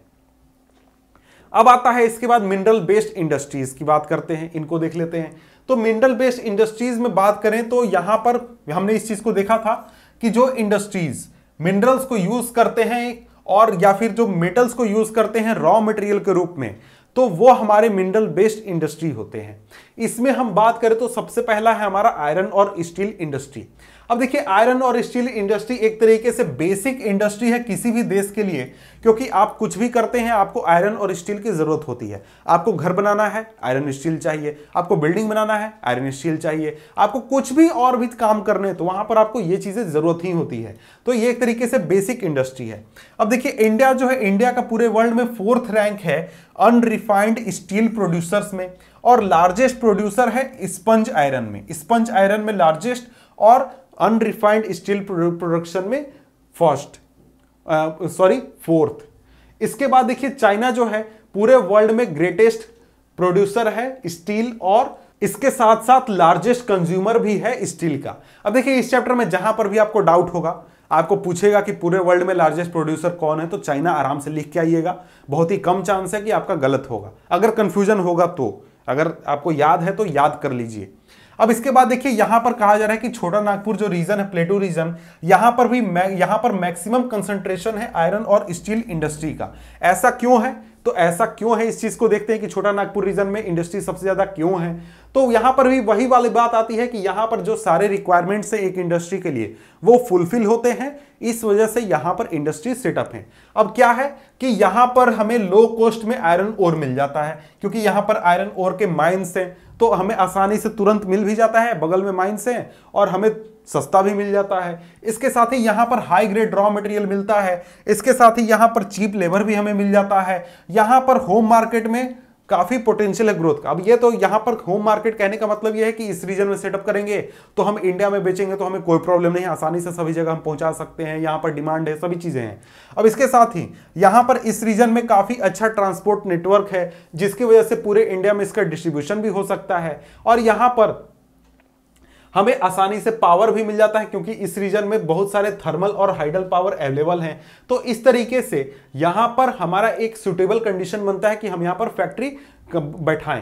अब आता है इसके बाद मिनरल बेस्ड इंडस्ट्रीज की बात करते हैं इनको देख लेते हैं तो मिनरल बेस्ड इंडस्ट्रीज में बात करें तो यहां पर हमने इस चीज को देखा था कि जो इंडस्ट्रीज मिनरल्स को यूज करते हैं और या फिर जो मेटल्स को यूज करते हैं रॉ मटेरियल के रूप में तो वो हमारे मिनरल बेस्ड इंडस्ट्री होते हैं इसमें हम बात करें तो सबसे पहला है हमारा आयरन और स्टील इंडस्ट्री अब देखिए आयरन और स्टील इंडस्ट्री एक तरीके से बेसिक इंडस्ट्री है किसी भी देश के लिए क्योंकि आप कुछ भी करते हैं आपको आयरन और स्टील की ज़रूरत होती है आपको घर बनाना है आयरन स्टील चाहिए आपको बिल्डिंग बनाना है आयरन स्टील चाहिए आपको कुछ भी और भी काम करने तो वहां पर आपको ये चीज़ें ज़रूरत ही होती है तो ये एक तरीके से बेसिक इंडस्ट्री है अब देखिए इंडिया जो है इंडिया का पूरे वर्ल्ड में फोर्थ रैंक है अनरिफाइंड स्टील प्रोड्यूसर्स में और लार्जेस्ट प्रोड्यूसर है स्पंज आयरन में स्पंज आयरन में लार्जेस्ट और अनरिफाइंड स्टील प्रोडक्शन में फर्स्ट सॉरी फोर्थ इसके बाद देखिए चाइना जो है पूरे वर्ल्ड में ग्रेटेस्ट प्रोड्यूसर है स्टील और इसके साथ साथ लार्जेस्ट कंज्यूमर भी है स्टील का अब देखिए इस चैप्टर में जहां पर भी आपको डाउट होगा आपको पूछेगा कि पूरे वर्ल्ड में लार्जेस्ट प्रोड्यूसर कौन है तो चाइना आराम से लिख के आइएगा बहुत ही कम चांस है कि आपका गलत होगा अगर कंफ्यूजन होगा तो अगर आपको याद है तो याद कर लीजिए अब इसके बाद देखिए यहां पर कहा जा रहा है कि छोटा नागपुर जो रीजन है प्लेटो रीजन यहां पर भी यहां पर मैक्सिमम कंसंट्रेशन है आयरन और स्टील इंडस्ट्री का ऐसा क्यों है तो ऐसा क्यों है इस चीज को देखते हैं कि छोटा नागपुर रीजन में इंडस्ट्री सबसे ज्यादा क्यों है तो यहां पर भी वही वाली बात आती है कि यहां पर जो सारे रिक्वायरमेंट्स हैं एक इंडस्ट्री के लिए वो फुलफिल होते हैं इस वजह से यहां पर इंडस्ट्री सेटअप है अब क्या है कि यहां पर हमें लो कॉस्ट में आयरन ओर मिल जाता है क्योंकि यहां पर आयरन ओर के माइंस हैं तो हमें आसानी से तुरंत मिल भी जाता है बगल में माइंस है और हमें सस्ता भी मिल जाता है इसके साथ ही यहाँ पर हाई ग्रेड रॉ मटेरियल मिलता है इसके साथ ही यहाँ पर चीप लेबर भी हमें मिल जाता है यहाँ पर होम मार्केट में काफ़ी पोटेंशियल है ग्रोथ का अब ये तो यहां पर होम मार्केट कहने का मतलब ये है कि इस रीजन में सेटअप करेंगे तो हम इंडिया में बेचेंगे तो हमें कोई प्रॉब्लम नहीं आसानी से सभी जगह हम पहुंचा सकते हैं यहां पर डिमांड है सभी चीज़ें हैं अब इसके साथ ही यहां पर इस रीजन में काफ़ी अच्छा ट्रांसपोर्ट नेटवर्क है जिसकी वजह से पूरे इंडिया में इसका डिस्ट्रीब्यूशन भी हो सकता है और यहां पर हमें आसानी से पावर भी मिल जाता है क्योंकि इस रीजन में बहुत सारे थर्मल और हाइडल पावर अवेलेबल हैं तो इस तरीके से यहां पर हमारा एक सुटेबल कंडीशन बनता है कि हम यहां पर फैक्ट्री बैठाएं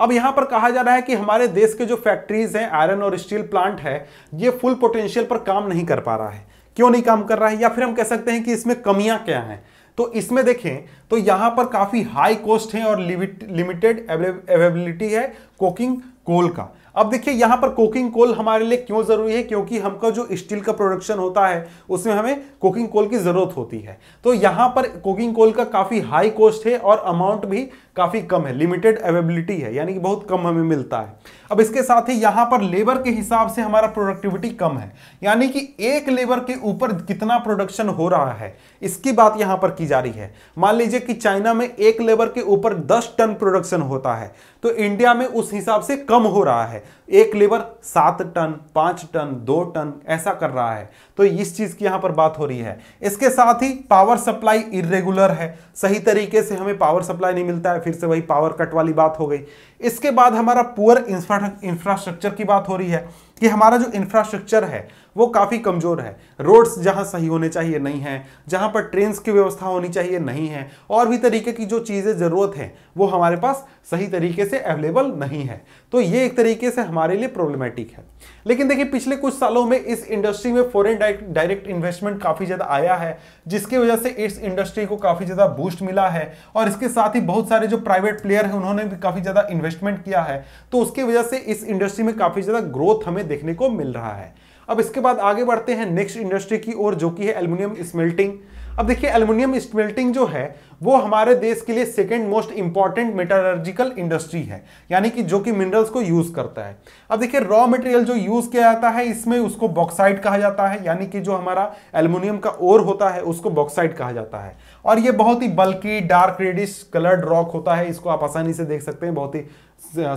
अब यहां पर कहा जा रहा है कि हमारे देश के जो फैक्ट्रीज हैं आयरन और स्टील प्लांट है ये फुल पोटेंशियल पर काम नहीं कर पा रहा है क्यों नहीं काम कर रहा है या फिर हम कह सकते हैं कि इसमें कमियां क्या हैं तो इसमें देखें तो यहां पर काफी हाई कॉस्ट है और लिमिटेड अवेलेबिलिटी है कोकिंग कोल का अब देखिए यहां पर कोकिंग कोल हमारे लिए क्यों जरूरी है क्योंकि हमका जो स्टील का प्रोडक्शन होता है उसमें हमें कोकिंग कोल की जरूरत होती है तो यहां पर कोकिंग कोल का काफी हाई कॉस्ट है और अमाउंट भी काफी कम है लिमिटेड अवेबिलिटी है यानी कि बहुत कम हमें मिलता है अब इसके साथ ही यहां पर लेबर के हिसाब से हमारा प्रोडक्टिविटी कम है यानी कि एक लेबर के ऊपर कितना प्रोडक्शन हो रहा है इसकी बात यहां पर की जा रही है मान लीजिए कि चाइना में एक लेबर के ऊपर दस टन प्रोडक्शन होता है तो इंडिया में उस हिसाब से कम हो रहा है एक लेबर सात टन पांच टन दो टन ऐसा कर रहा है तो इस चीज़ की यहां पर बात हो रही है इसके साथ ही पावर सप्लाई इरेगुलर है सही तरीके से हमें पावर सप्लाई नहीं मिलता है फिर से वही पावर कट वाली बात हो गई इसके बाद हमारा पुअर इंफ्रास्ट्रक्चर की बात हो रही है कि हमारा जो इंफ्रास्ट्रक्चर है वो काफ़ी कमज़ोर है रोड्स जहाँ सही होने चाहिए नहीं है जहाँ पर ट्रेन की व्यवस्था होनी चाहिए नहीं है और भी तरीके की जो चीज़ें ज़रूरत है वो हमारे पास सही तरीके से अवेलेबल नहीं है तो ये एक तरीके से हमारे लिए प्रॉब्लमेटिक है लेकिन देखिए पिछले कुछ सालों में इस इंडस्ट्री में फॉरेन डायरेक्ट इन्वेस्टमेंट काफ़ी ज़्यादा आया है जिसकी वजह से इस इंडस्ट्री को काफ़ी ज़्यादा बूस्ट मिला है और इसके साथ ही बहुत सारे जो प्राइवेट प्लेयर हैं उन्होंने भी काफ़ी ज़्यादा इन्वेस्टमेंट किया है तो उसकी वजह से इस इंडस्ट्री में काफ़ी ज़्यादा ग्रोथ हमें देखने को मिल रहा है अब इसके बाद आगे बढ़ते हैं नेक्स्ट इंडस्ट्री की ओर जो कि है एल्यूमिनियम स्मेल्टिंग अब देखिए एल्युमिनियम स्मेल्टिंग जो है वो हमारे देश के लिए second most important metallurgical industry है यानी कि जो कि मिनरल्स को यूज करता है अब देखिए रॉ मटेरियल जो यूज किया जाता है इसमें उसको बॉक्साइड कहा जाता है यानी कि जो हमारा एल्युमिनियम का ओर होता है उसको बॉक्साइड कहा जाता है और ये बहुत ही बल्कि डार्क रेडिश कलर्ड रॉक होता है इसको आप आसानी से देख सकते हैं बहुत ही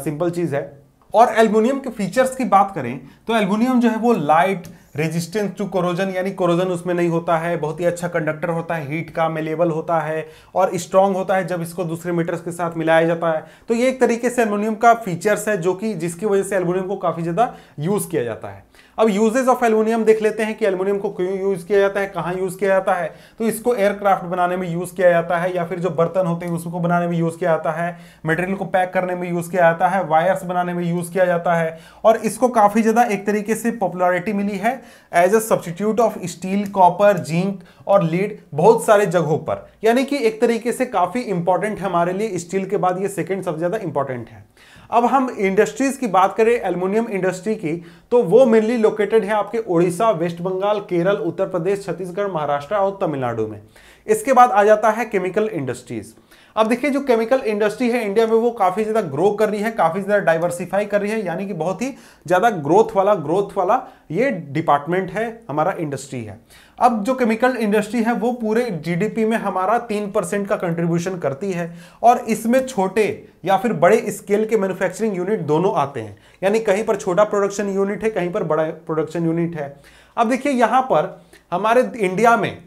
सिंपल चीज है और एल्युमिनियम के फीचर्स की बात करें तो एल्युमिनियम जो है वो लाइट रेजिस्टेंस टू कोरोजन यानी कोरोजन उसमें नहीं होता है बहुत ही अच्छा कंडक्टर होता है हीट का मेलेबल होता है और स्ट्रांग होता है जब इसको दूसरे मीटर्स के साथ मिलाया जाता है तो ये एक तरीके से एलमिनियम का फीचर्स है जो कि जिसकी वजह से एलमिनियम को काफ़ी ज़्यादा यूज़ किया जाता है अब यूजेज ऑफ एल्यूमिनियम देख लेते हैं कि एल्यूमिनियम को क्यों यूज किया जाता है कहाँ यूज किया जाता है तो इसको एयरक्राफ्ट बनाने में यूज किया जाता है या फिर जो बर्तन होते हैं उसको बनाने में यूज किया जाता है मटेरियल को पैक करने में यूज किया जाता है वायर्स बनाने में यूज किया जाता है और इसको काफी ज्यादा एक तरीके से पॉपुलरिटी मिली है as a substitute of steel copper zinc और लीड बहुत सारे जगहों पर यानी कि एक तरीके से काफी इंपॉर्टेंट है हमारे लिए स्टील के बाद ये सेकेंड सबसे ज्यादा इंपॉर्टेंट है अब हम इंडस्ट्रीज की बात करें एल्युमिनियम इंडस्ट्री की तो वो मेनली लोकेटेड है आपके उड़ीसा वेस्ट बंगाल केरल उत्तर प्रदेश छत्तीसगढ़ महाराष्ट्र और तमिलनाडु में इसके बाद आ जाता है केमिकल इंडस्ट्रीज़ अब देखिए जो केमिकल इंडस्ट्री है इंडिया में वो काफी ज्यादा ग्रो कर रही है काफी ज्यादा डाइवर्सिफाई कर रही है यानी कि बहुत ही ज्यादा ग्रोथ वाला ग्रोथ वाला ये डिपार्टमेंट है हमारा इंडस्ट्री है अब जो केमिकल इंडस्ट्री है वो पूरे जीडीपी में हमारा तीन परसेंट का कंट्रीब्यूशन करती है और इसमें छोटे या फिर बड़े स्केल के मैन्युफैक्चरिंग यूनिट दोनों आते हैं यानी कहीं पर छोटा प्रोडक्शन यूनिट है कहीं पर बड़ा प्रोडक्शन यूनिट है अब देखिए यहाँ पर हमारे इंडिया में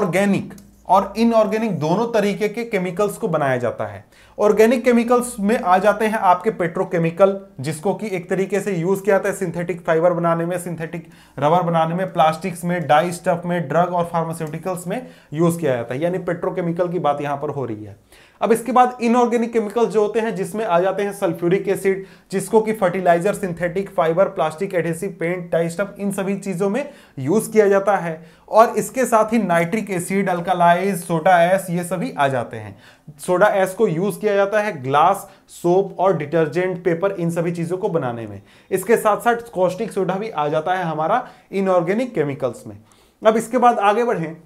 ऑर्गेनिक और इनऑर्गेनिक दोनों तरीके के केमिकल्स को बनाया जाता है ऑर्गेनिक केमिकल्स में आ जाते हैं आपके पेट्रोकेमिकल जिसको कि एक तरीके से यूज किया जाता है सिंथेटिक फाइबर बनाने में सिंथेटिक रबर बनाने में प्लास्टिक्स में डाई स्टफ में ड्रग और फार्मास्यूटिकल्स में यूज किया जाता है यानी पेट्रोकेमिकल की बात यहां पर हो रही है अब इसके बाद इनऑर्गेनिक केमिकल जो होते हैं जिसमें आ जाते हैं सल्फ्यूरिक एसिड जिसको कि fertiliser synthetic fibre plastic adhesive paint dyestuff इन सभी चीजों में यूज किया जाता है और इसके साथ ही nitric acid alkalis soda ash ये सभी आ जाते हैं सोडा एस को यूज किया जाता है ग्लास सोप और डिटर्जेंट पेपर इन सभी चीजों को बनाने में इसके साथ साथ कॉस्टिक सोडा भी आ जाता है हमारा इनऑर्गेनिक केमिकल्स में अब इसके बाद आगे बढ़े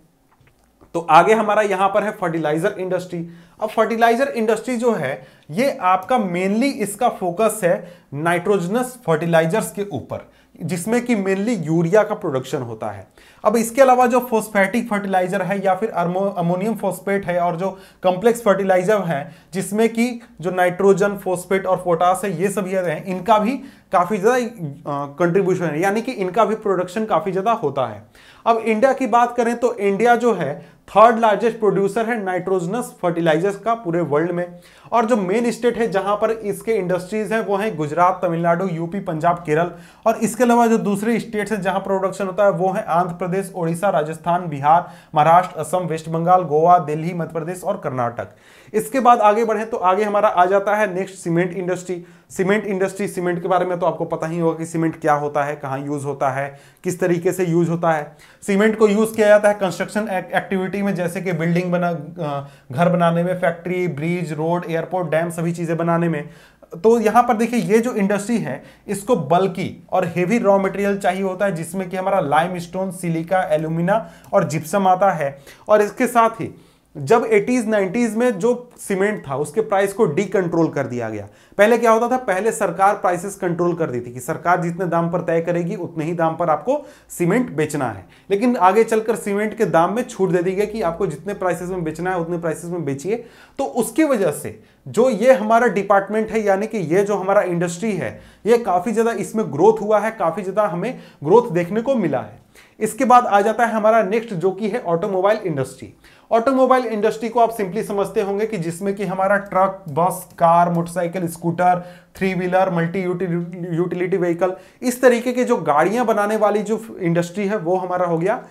तो आगे हमारा यहां पर है फर्टिलाइजर इंडस्ट्री अब फर्टिलाइजर इंडस्ट्री जो है ये आपका मेनली इसका फोकस है नाइट्रोजनस फर्टिलाइजर्स के ऊपर जिसमें कि मेनली यूरिया का प्रोडक्शन होता है अब इसके अलावा जो फोस्फेटिक फर्टिलाइजर है या फिर अमोनियम फोस्फेट है और जो कॉम्प्लेक्स फर्टिलाइजर है जिसमें कि जो नाइट्रोजन फोस्फेट और पोटास है ये सभी है इनका भी काफ़ी ज़्यादा कंट्रीब्यूशन है यानी कि इनका भी प्रोडक्शन काफ़ी ज़्यादा होता है अब इंडिया की बात करें तो इंडिया जो है थर्ड लार्जेस्ट प्रोड्यूसर है नाइट्रोजनस फर्टिलाइजर्स का पूरे वर्ल्ड में और जो मेन स्टेट है जहां पर इसके इंडस्ट्रीज हैं वो हैं गुजरात तमिलनाडु यूपी पंजाब केरल और इसके अलावा जो दूसरे स्टेट्स हैं जहां प्रोडक्शन होता है वो है आंध्र प्रदेश ओडिशा राजस्थान बिहार महाराष्ट्र असम वेस्ट बंगाल गोवा दिल्ली मध्य प्रदेश और कर्नाटक इसके बाद आगे बढ़े तो आगे हमारा आ जाता है next cement industry cement industry cement के बारे में तो आपको पता ही होगा कि सीमेंट क्या होता है कहाँ यूज होता है किस तरीके से यूज होता है सीमेंट को यूज किया जाता है कंस्ट्रक्शन एक्टिविटी में जैसे कि बिल्डिंग बना घर बनाने में factory bridge road airport dam सभी चीजें बनाने में तो यहाँ पर देखिए ये जो इंडस्ट्री है इसको बल्कि और हेवी रॉ मटेरियल चाहिए होता है जिसमें कि हमारा लाइम स्टोन सिलिका एल्यूमिना और जिप्सम आता है और इसके साथ ही जब 80s 90s में जो सीमेंट था उसके प्राइस को डी कंट्रोल कर दिया गया पहले क्या होता था पहले सरकार प्राइसेस कंट्रोल कर दी थी कि सरकार जितने दाम पर तय करेगी उतने ही दाम पर आपको सीमेंट बेचना है लेकिन आगे चलकर सीमेंट के दाम में छूट दे दी गई कि आपको जितने प्राइसेस में बेचना है उतने प्राइसेस में बेचिए तो उसकी वजह से जो ये हमारा डिपार्टमेंट है यानी कि ये जो हमारा इंडस्ट्री है ये काफ़ी ज़्यादा इसमें ग्रोथ हुआ है काफ़ी ज़्यादा हमें ग्रोथ देखने को मिला है इसके बाद आ जाता है हमारा नेक्स्ट जो कि है ऑटोमोबाइल इंडस्ट्री ऑटोमोबाइल इंडस्ट्री को आप सिंपली समझते होंगे कि जिसमें कि हमारा truck bus car motorcycle scooter three wheeler multi utility vehicle इस तरीके की जो गाड़ियां बनाने वाली जो इंडस्ट्री है वो हमारा हो गया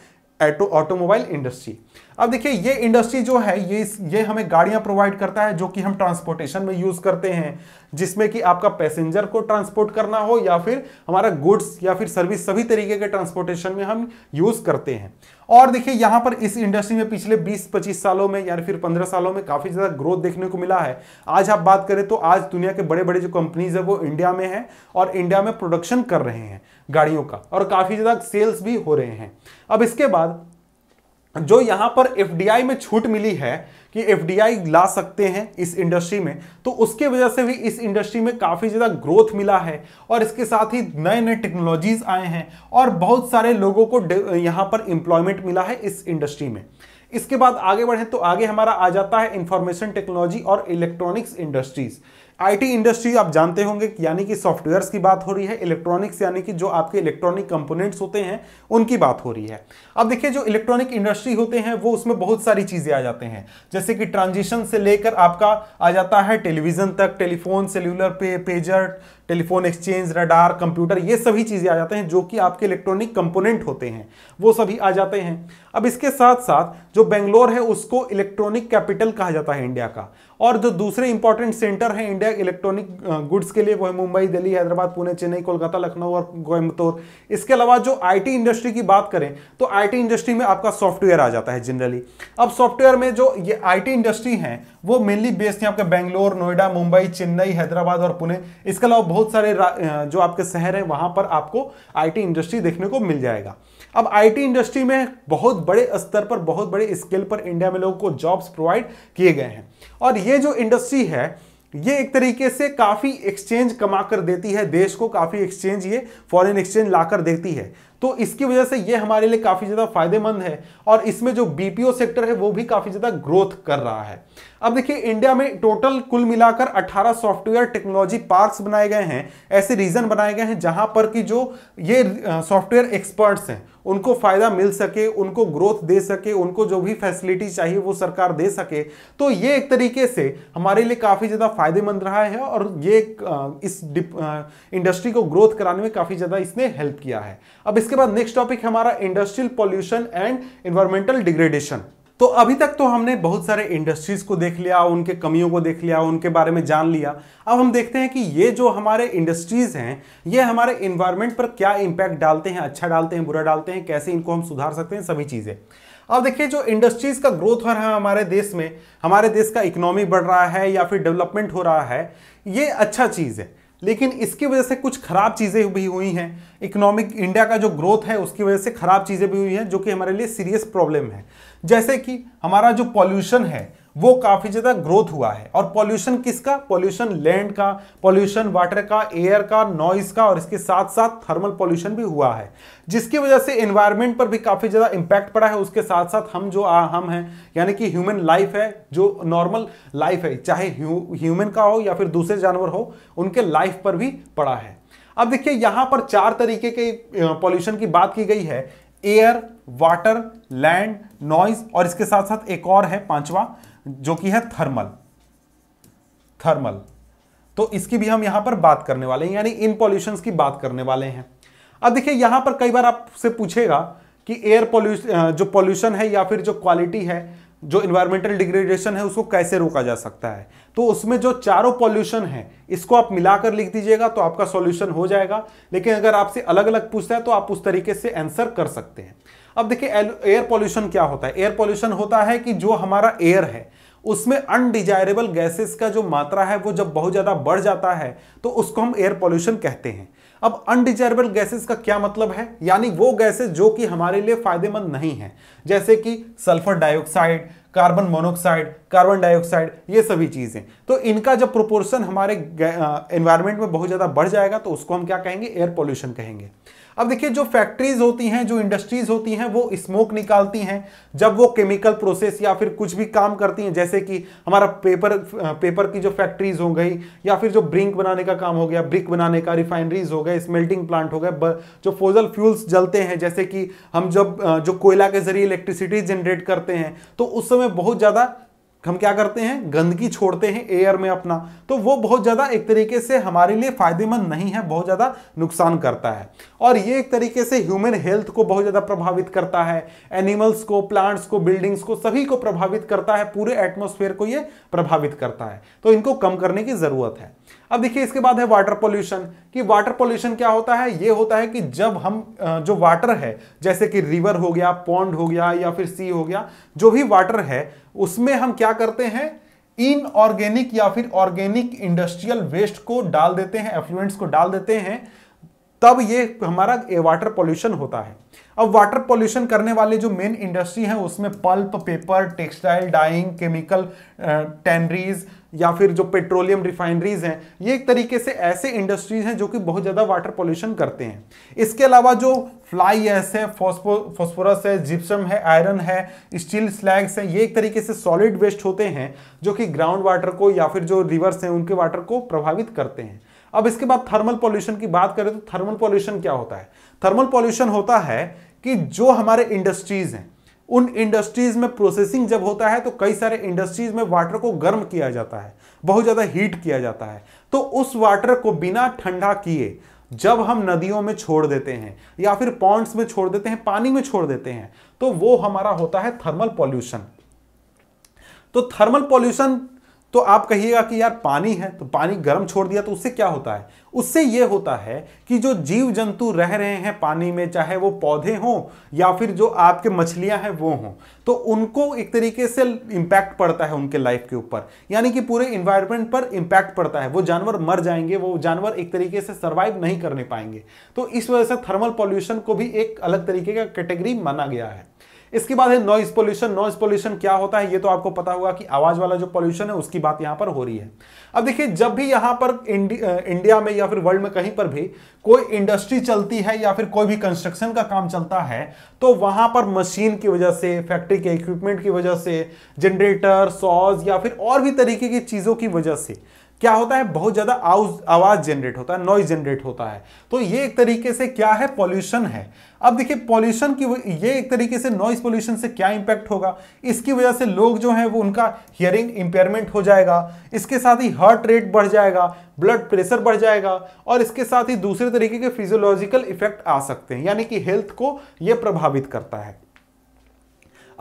एटो ऑटोमोबाइल इंडस्ट्री अब देखिए ये इंडस्ट्री जो है ये ये हमें गाड़ियां प्रोवाइड करता है जो कि हम ट्रांसपोर्टेशन में यूज करते हैं जिसमें कि आपका पैसेंजर को ट्रांसपोर्ट करना हो या फिर हमारा गुड्स या फिर सर्विस सभी तरीके के ट्रांसपोर्टेशन में हम यूज करते हैं और देखिए यहां पर इस इंडस्ट्री में पिछले 20-25 सालों में या फिर 15 सालों में काफ़ी ज़्यादा ग्रोथ देखने को मिला है आज आप बात करें तो आज दुनिया के बड़े बड़े जो कंपनीज है वो इंडिया में है और इंडिया में प्रोडक्शन कर रहे हैं गाड़ियों का और काफ़ी ज़्यादा सेल्स भी हो रहे हैं अब इसके बाद जो यहां पर एफ में छूट मिली है कि एफ ला सकते हैं इस इंडस्ट्री में तो उसके वजह से भी इस इंडस्ट्री में काफ़ी ज़्यादा ग्रोथ मिला है और इसके साथ ही नए नए टेक्नोलॉजीज़ आए हैं और बहुत सारे लोगों को यहाँ पर एम्प्लॉयमेंट मिला है इस इंडस्ट्री में इसके बाद आगे बढ़े तो आगे हमारा आ जाता है इंफॉर्मेशन टेक्नोलॉजी और इलेक्ट्रॉनिक्स इंडस्ट्रीज़ आईटी इंडस्ट्री आप जानते होंगे यानी कि सॉफ्टवेयर्स की बात हो रही है इलेक्ट्रॉनिक्स यानी कि जो आपके इलेक्ट्रॉनिक कंपोनेंट्स होते हैं उनकी बात हो रही है अब देखिए जो इलेक्ट्रॉनिक इंडस्ट्री होते हैं वो उसमें बहुत सारी चीज़ें आ जाते हैं जैसे कि ट्रांजिशन से लेकर आपका आ जाता है टेलीविज़न तक टेलीफोन सेल्यूलर पे pager telephone exchange radar computer ये सभी चीज़ें आ जाते हैं जो कि आपके इलेक्ट्रॉनिक कंपोनेंट होते हैं वो सभी आ जाते हैं अब इसके साथ साथ जो बेंगलोर है उसको इलेक्ट्रॉनिक कैपिटल कहा जाता है इंडिया का और जो दूसरे इंपॉर्टेंट सेंटर हैं इंडिया इलेक्ट्रॉनिक गुड्स के लिए वो है मुंबई दिल्ली हैदराबाद पुणे चेन्नई कोलकाता लखनऊ और कोयम्बतौर इसके अलावा जो आई इंडस्ट्री की बात करें तो आई इंडस्ट्री में आपका सॉफ्टवेयर आ जाता है जनरली अब सॉफ्टवेयर में जो ये आई इंडस्ट्री है वो मेनली बेस्ड है आपके बेंगलोर नोएडा मुंबई चेन्नई हैदराबाद और पुणे इसके अलावा बहुत सारे जो आपके शहर हैं वहाँ पर आपको आईटी इंडस्ट्री देखने को मिल जाएगा अब आईटी इंडस्ट्री में बहुत बड़े स्तर पर बहुत बड़े स्केल पर इंडिया में लोगों को जॉब्स प्रोवाइड किए गए हैं और ये जो इंडस्ट्री है ये एक तरीके से काफ़ी एक्सचेंज कमा कर देती है देश को काफ़ी एक्सचेंज ये फॉरेन एक्सचेंज लाकर देती है तो इसकी वजह से ये हमारे लिए काफ़ी ज़्यादा फायदेमंद है और इसमें जो बीपीओ सेक्टर है वो भी काफ़ी ज़्यादा ग्रोथ कर रहा है अब देखिए इंडिया में टोटल कुल मिलाकर 18 सॉफ्टवेयर टेक्नोलॉजी पार्क्स बनाए गए हैं ऐसे रीजन बनाए गए हैं जहां पर कि जो ये सॉफ्टवेयर एक्सपर्ट्स हैं उनको फ़ायदा मिल सके उनको ग्रोथ दे सके उनको जो भी फैसिलिटी चाहिए वो सरकार दे सके तो ये एक तरीके से हमारे लिए काफ़ी ज़्यादा फायदेमंद रहा है और ये इस इंडस्ट्री को ग्रोथ कराने में काफ़ी ज़्यादा इसने हेल्प किया है अब इसके बाद नेक्स्ट टॉपिक हमारा industrial pollution and environmental degradation तो अभी तक तो हमने बहुत सारे इंडस्ट्रीज को देख लिया उनके कमियों को देख लिया उनके बारे में जान लिया अब हम देखते हैं कि ये जो हमारे इंडस्ट्रीज हैं ये हमारे इन्वायरमेंट पर क्या इंपैक्ट डालते हैं अच्छा डालते हैं बुरा डालते हैं कैसे इनको हम सुधार सकते हैं सभी चीज़ें अब देखिए जो इंडस्ट्रीज का ग्रोथ हो रहा है हमारे देश में हमारे देश का इकोनॉमी बढ़ रहा है या फिर डेवलपमेंट हो रहा है ये अच्छा चीज़ है लेकिन इसकी वजह से कुछ खराब चीज़ें भी हुई हैं इकोनॉमिक इंडिया का जो ग्रोथ है उसकी वजह से खराब चीज़ें भी हुई हैं जो कि हमारे लिए सीरियस प्रॉब्लम है जैसे कि हमारा जो पॉल्यूशन है वो काफ़ी ज़्यादा ग्रोथ हुआ है और पॉल्यूशन किसका पॉल्यूशन लैंड का पॉल्यूशन वाटर का एयर का नॉइस का और इसके साथ साथ थर्मल पॉल्यूशन भी हुआ है जिसकी वजह से एनवायरनमेंट पर भी काफ़ी ज़्यादा इम्पैक्ट पड़ा है उसके साथ साथ हम जो आ, हम हैं यानी कि ह्यूमन लाइफ है जो नॉर्मल लाइफ है चाहे ह्यूमन का हो या फिर दूसरे जानवर हो उनके लाइफ पर भी पड़ा है अब देखिए यहाँ पर चार तरीके के पॉल्यूशन की बात की गई है एयर वाटर लैंड नॉइज और इसके साथ साथ एक और है पांचवा जो कि है थर्मल थर्मल तो इसकी भी हम यहां पर बात करने वाले हैं यानी इन पॉल्यूशन की बात करने वाले हैं अब देखिए यहां पर कई बार आपसे पूछेगा कि एयर पॉल्यूशन जो पॉल्यूशन है या फिर जो क्वालिटी है जो इन्वायरमेंटल डिग्रेडेशन है उसको कैसे रोका जा सकता है तो उसमें जो चारों पॉल्यूशन है इसको आप मिलाकर लिख दीजिएगा तो आपका सॉल्यूशन हो जाएगा लेकिन अगर आपसे अलग अलग पूछता है तो आप उस तरीके से आंसर कर सकते हैं अब देखिए एयर पॉल्यूशन क्या होता है एयर पॉल्यूशन होता है कि जो हमारा एयर है उसमें अनडिजायरेबल गैसेस का जो मात्रा है वो जब बहुत ज़्यादा बढ़ जाता है तो उसको हम एयर पॉल्यूशन कहते हैं अब अनडिजायरेबल गैसेस का क्या मतलब है यानी वो गैसेस जो कि हमारे लिए फायदेमंद नहीं है जैसे कि sulphur dioxide carbon monoxide carbon dioxide ये सभी चीज़ें तो इनका जब प्रोपोर्शन हमारे एनवायरमेंट में बहुत ज़्यादा बढ़ जाएगा तो उसको हम क्या कहेंगे एयर पॉल्यूशन कहेंगे अब देखिए जो फैक्ट्रीज होती हैं जो इंडस्ट्रीज होती हैं वो स्मोक निकालती हैं जब वो केमिकल प्रोसेस या फिर कुछ भी काम करती हैं जैसे कि हमारा पेपर पेपर की जो फैक्ट्रीज हो गई या फिर जो ब्रिंक बनाने का काम हो गया ब्रिक बनाने का रिफाइनरीज हो गए स्मेल्टिंग प्लांट हो गए जो फोजल फ्यूल्स जलते हैं जैसे कि हम जब जो कोयला के जरिए इलेक्ट्रिसिटी जनरेट करते हैं तो उस समय बहुत ज़्यादा हम क्या करते हैं गंदगी छोड़ते हैं एयर में अपना तो वो बहुत ज़्यादा एक तरीके से हमारे लिए फायदेमंद नहीं है बहुत ज़्यादा नुकसान करता है और ये एक तरीके से ह्यूमन हेल्थ को बहुत ज़्यादा प्रभावित करता है एनिमल्स को प्लांट्स को बिल्डिंग्स को सभी को प्रभावित करता है पूरे एटमोसफेयर को ये प्रभावित करता है तो इनको कम करने की ज़रूरत है अब देखिए इसके बाद है वाटर पोल्यूशन कि वाटर पोल्यूशन क्या होता है ये होता है कि जब हम जो वाटर है जैसे कि रिवर हो गया पॉन्ड हो गया या फिर सी हो गया जो भी वाटर है उसमें हम क्या करते हैं इनऑर्गेनिक या फिर ऑर्गेनिक इंडस्ट्रियल वेस्ट को डाल देते हैं एफ्लुएंट्स को डाल देते हैं तब ये हमारा वाटर पोल्यूशन होता है अब वाटर पोल्यूशन करने वाले जो मेन इंडस्ट्री हैं उसमें pulp paper textile dyeing chemical tanneries या फिर जो पेट्रोलियम रिफाइनरीज हैं ये एक तरीके से ऐसे इंडस्ट्रीज हैं जो कि बहुत ज़्यादा वाटर पोल्यूशन करते हैं इसके अलावा जो फ्लाई एस है फॉस्फोरस है जिप्सम है आयरन है स्टील स्लैग्स हैं ये एक तरीके से सॉलिड वेस्ट होते हैं जो कि ग्राउंड वाटर को या फिर जो रिवर्स हैं उनके वाटर को प्रभावित करते हैं अब इसके बाद थर्मल पॉल्यूशन की बात करें तो थर्मल पॉल्यूशन क्या होता है थर्मल पॉल्यूशन होता है कि जो हमारे इंडस्ट्रीज हैं उन इंडस्ट्रीज में प्रोसेसिंग जब होता है तो कई सारे इंडस्ट्रीज में वाटर को गर्म किया जाता है बहुत ज़्यादा हीट किया जाता है तो उस वाटर को बिना ठंडा किए जब हम नदियों में छोड़ देते हैं या फिर पॉन्ड्स में छोड़ देते हैं पानी में छोड़ देते हैं तो वो हमारा होता है थर्मल पॉल्यूशन तो थर्मल पॉल्यूशन तो आप कहिएगा कि यार पानी है तो पानी गर्म छोड़ दिया तो उससे क्या होता है उससे ये होता है कि जो जीव जंतु रह रहे हैं पानी में चाहे वो पौधे हों या फिर जो आपके मछलियां हैं वो हों तो उनको एक तरीके से इम्पैक्ट पड़ता है उनके लाइफ के ऊपर यानी कि पूरे इन्वायरमेंट पर इम्पैक्ट पड़ता है वो जानवर मर जाएंगे वो जानवर एक तरीके से सर्वाइव नहीं करने पाएंगे तो इस वजह से थर्मल पॉल्यूशन को भी एक अलग तरीके का कैटेगरी माना गया है इसके बाद है नॉइस पोल्यूशन नॉइस पोल्यूशन क्या होता है ये तो आपको पता होगा कि आवाज वाला जो पोल्यूशन है उसकी बात यहां पर हो रही है अब देखिए जब भी यहां पर इंडि, इंडिया में या फिर वर्ल्ड में कहीं पर भी कोई इंडस्ट्री चलती है या फिर कोई भी कंस्ट्रक्शन का काम चलता है तो वहां पर मशीन की वजह से फैक्ट्री के इक्विपमेंट की वजह से जनरेटर सॉज या फिर और भी तरीके की चीजों की वजह से क्या होता है बहुत ज़्यादा आवाज़ जनरेट होता है नॉइज जनरेट होता है तो ये एक तरीके से क्या है पॉल्यूशन है अब देखिए पॉल्यूशन की ये एक तरीके से नॉइज पॉल्यूशन से क्या इंपैक्ट होगा इसकी वजह से लोग जो हैं वो उनका हियरिंग इंपेयरमेंट हो जाएगा इसके साथ ही हार्ट रेट बढ़ जाएगा ब्लड प्रेशर बढ़ जाएगा और इसके साथ ही दूसरे तरीके के फिजियोलॉजिकल इफेक्ट आ सकते हैं यानी कि हेल्थ को ये प्रभावित करता है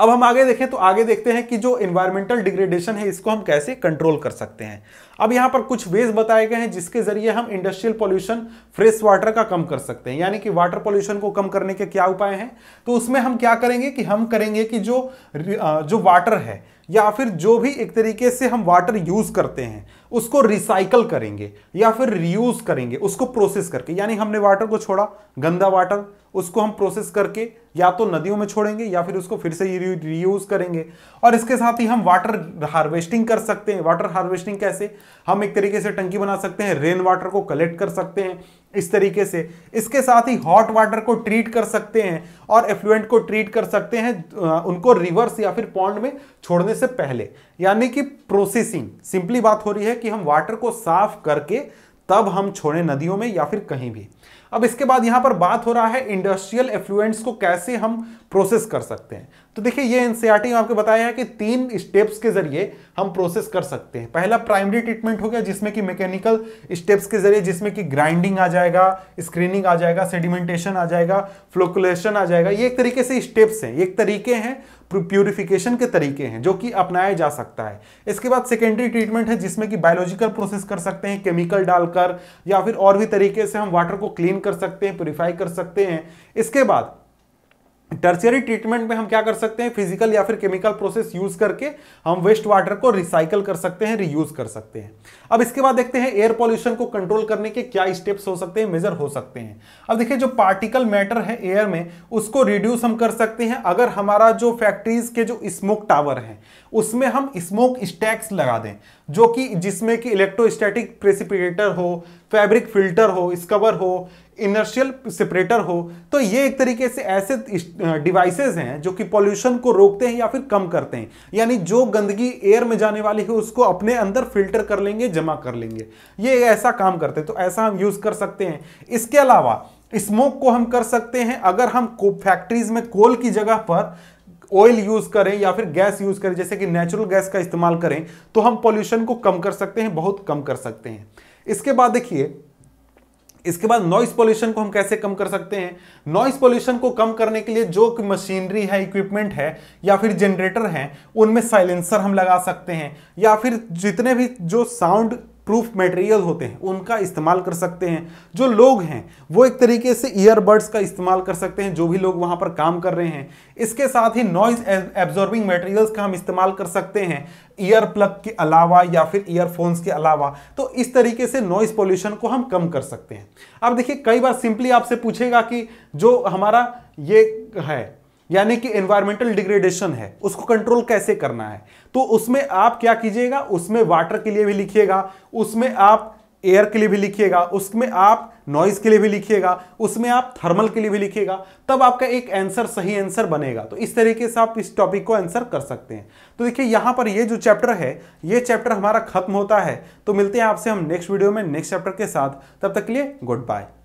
अब हम आगे देखें तो आगे देखते हैं कि जो इन्वायरमेंटल डिग्रेडेशन है इसको हम कैसे कंट्रोल कर सकते हैं अब यहां पर कुछ वेज बताए गए हैं जिसके जरिए हम इंडस्ट्रियल पॉल्यूशन फ्रेश वाटर का कम कर सकते हैं यानी कि वाटर पॉल्यूशन को कम करने के क्या उपाय हैं तो उसमें हम क्या करेंगे कि हम करेंगे कि जो जो वाटर है या फिर जो भी एक तरीके से हम वाटर यूज करते हैं उसको रिसाइकल करेंगे या फिर रियूज करेंगे उसको प्रोसेस करके यानी हमने वाटर को छोड़ा गंदा वाटर उसको हम प्रोसेस करके या तो नदियों में छोड़ेंगे या फिर उसको फिर से रियूज करेंगे और इसके साथ ही हम वाटर हार्वेस्टिंग कर सकते हैं वाटर हार्वेस्टिंग कैसे हम एक तरीके से टंकी बना सकते हैं रेन वाटर को कलेक्ट कर सकते हैं इस तरीके से इसके साथ ही हॉट वाटर को ट्रीट कर सकते हैं और एफ्लुएंट को ट्रीट कर सकते हैं उनको रिवर्स या फिर पॉन्ड में छोड़ने से पहले यानी कि प्रोसेसिंग सिंपली बात हो रही है कि हम वाटर को साफ करके तब हम छोड़ें नदियों में या फिर कहीं भी अब इसके बाद यहां पर बात हो रहा है इंडस्ट्रियल एफ्लुएंट्स को कैसे हम प्रोसेस कर सकते हैं तो देखिए ये एनसीआर में आपको बताया है कि तीन स्टेप्स के जरिए हम प्रोसेस कर सकते हैं पहला प्राइमरी ट्रीटमेंट हो गया जिसमें कि मैकेनिकल स्टेप्स के जरिए जिसमें कि ग्राइंडिंग आ जाएगा स्क्रीनिंग आ जाएगा सेडिमेंटेशन आ जाएगा फ्लोकुलेशन आ जाएगा ये एक तरीके से स्टेप्स हैं एक तरीके हैं प्यूरिफिकेशन के तरीके हैं जो कि अपनाया जा सकता है इसके बाद सेकेंडरी ट्रीटमेंट है जिसमें कि बायोलॉजिकल प्रोसेस कर सकते हैं केमिकल डालकर या फिर और भी तरीके से हम वाटर को क्लीन कर सकते हैं प्योरीफाई कर सकते हैं इसके बाद टर्सियरी ट्रीटमेंट में हम क्या कर सकते हैं फिजिकल या फिर केमिकल प्रोसेस यूज करके हम वेस्ट वाटर को रिसाइकल कर सकते हैं रीयूज कर सकते हैं अब इसके बाद देखते हैं एयर पॉल्यूशन को कंट्रोल करने के क्या स्टेप्स हो सकते हैं मेजर हो सकते हैं अब देखिए जो पार्टिकल मैटर है एयर में उसको रिड्यूस हम कर सकते हैं अगर हमारा जो फैक्ट्रीज के जो स्मोक टावर है उसमें हम स्मोक स्टैक्स लगा दें जो कि जिसमें कि इलेक्ट्रोस्टैटिक प्रेसिपिटेटर हो फैब्रिक फिल्टर हो स्कवर हो इनर्शियल सेपरेटर हो तो ये एक तरीके से ऐसे डिवाइसेस हैं जो कि पॉल्यूशन को रोकते हैं या फिर कम करते हैं यानी जो गंदगी एयर में जाने वाली है उसको अपने अंदर फिल्टर कर लेंगे जमा कर लेंगे ये ऐसा काम करते हैं तो ऐसा हम यूज़ कर सकते हैं इसके अलावा स्मोक को हम कर सकते हैं अगर हम फैक्ट्रीज में कोल की जगह पर ऑयल यूज करें या फिर गैस यूज करें जैसे कि नेचुरल गैस का इस्तेमाल करें तो हम पॉल्यूशन को कम कर सकते हैं बहुत कम कर सकते हैं इसके बाद देखिए इसके बाद नॉइस पॉल्यूशन को हम कैसे कम कर सकते हैं नॉइस पॉल्यूशन को कम करने के लिए जो मशीनरी है इक्विपमेंट है या फिर जनरेटर है उनमें साइलेंसर हम लगा सकते हैं या फिर जितने भी जो साउंड प्रूफ मटेरियल होते हैं उनका इस्तेमाल कर सकते हैं जो लोग हैं वो एक तरीके से ईयरबड्स का इस्तेमाल कर सकते हैं जो भी लोग वहाँ पर काम कर रहे हैं इसके साथ ही नॉइज एब्जॉर्बिंग मटेरियल्स का हम इस्तेमाल कर सकते हैं ईयर प्लग के अलावा या फिर ईयरफोन्स के अलावा तो इस तरीके से नॉइस पॉल्यूशन को हम कम कर सकते हैं अब देखिए कई बार सिंपली आपसे पूछेगा कि जो हमारा ये है यानी कि एनवायरमेंटल डिग्रेडेशन है उसको कंट्रोल कैसे करना है तो उसमें आप क्या कीजिएगा उसमें वाटर के लिए भी लिखिएगा उसमें आप एयर के लिए भी लिखिएगा उसमें आप नॉइज के लिए भी लिखिएगा उसमें आप थर्मल के लिए भी लिखिएगा तब आपका एक आंसर सही आंसर बनेगा तो इस तरीके से आप इस टॉपिक को आंसर कर सकते हैं तो देखिए यहां पर ये जो चैप्टर है ये चैप्टर हमारा खत्म होता है तो मिलते हैं आपसे हम नेक्स्ट वीडियो में नेक्स्ट चैप्टर के साथ तब तक के लिए गुड बाय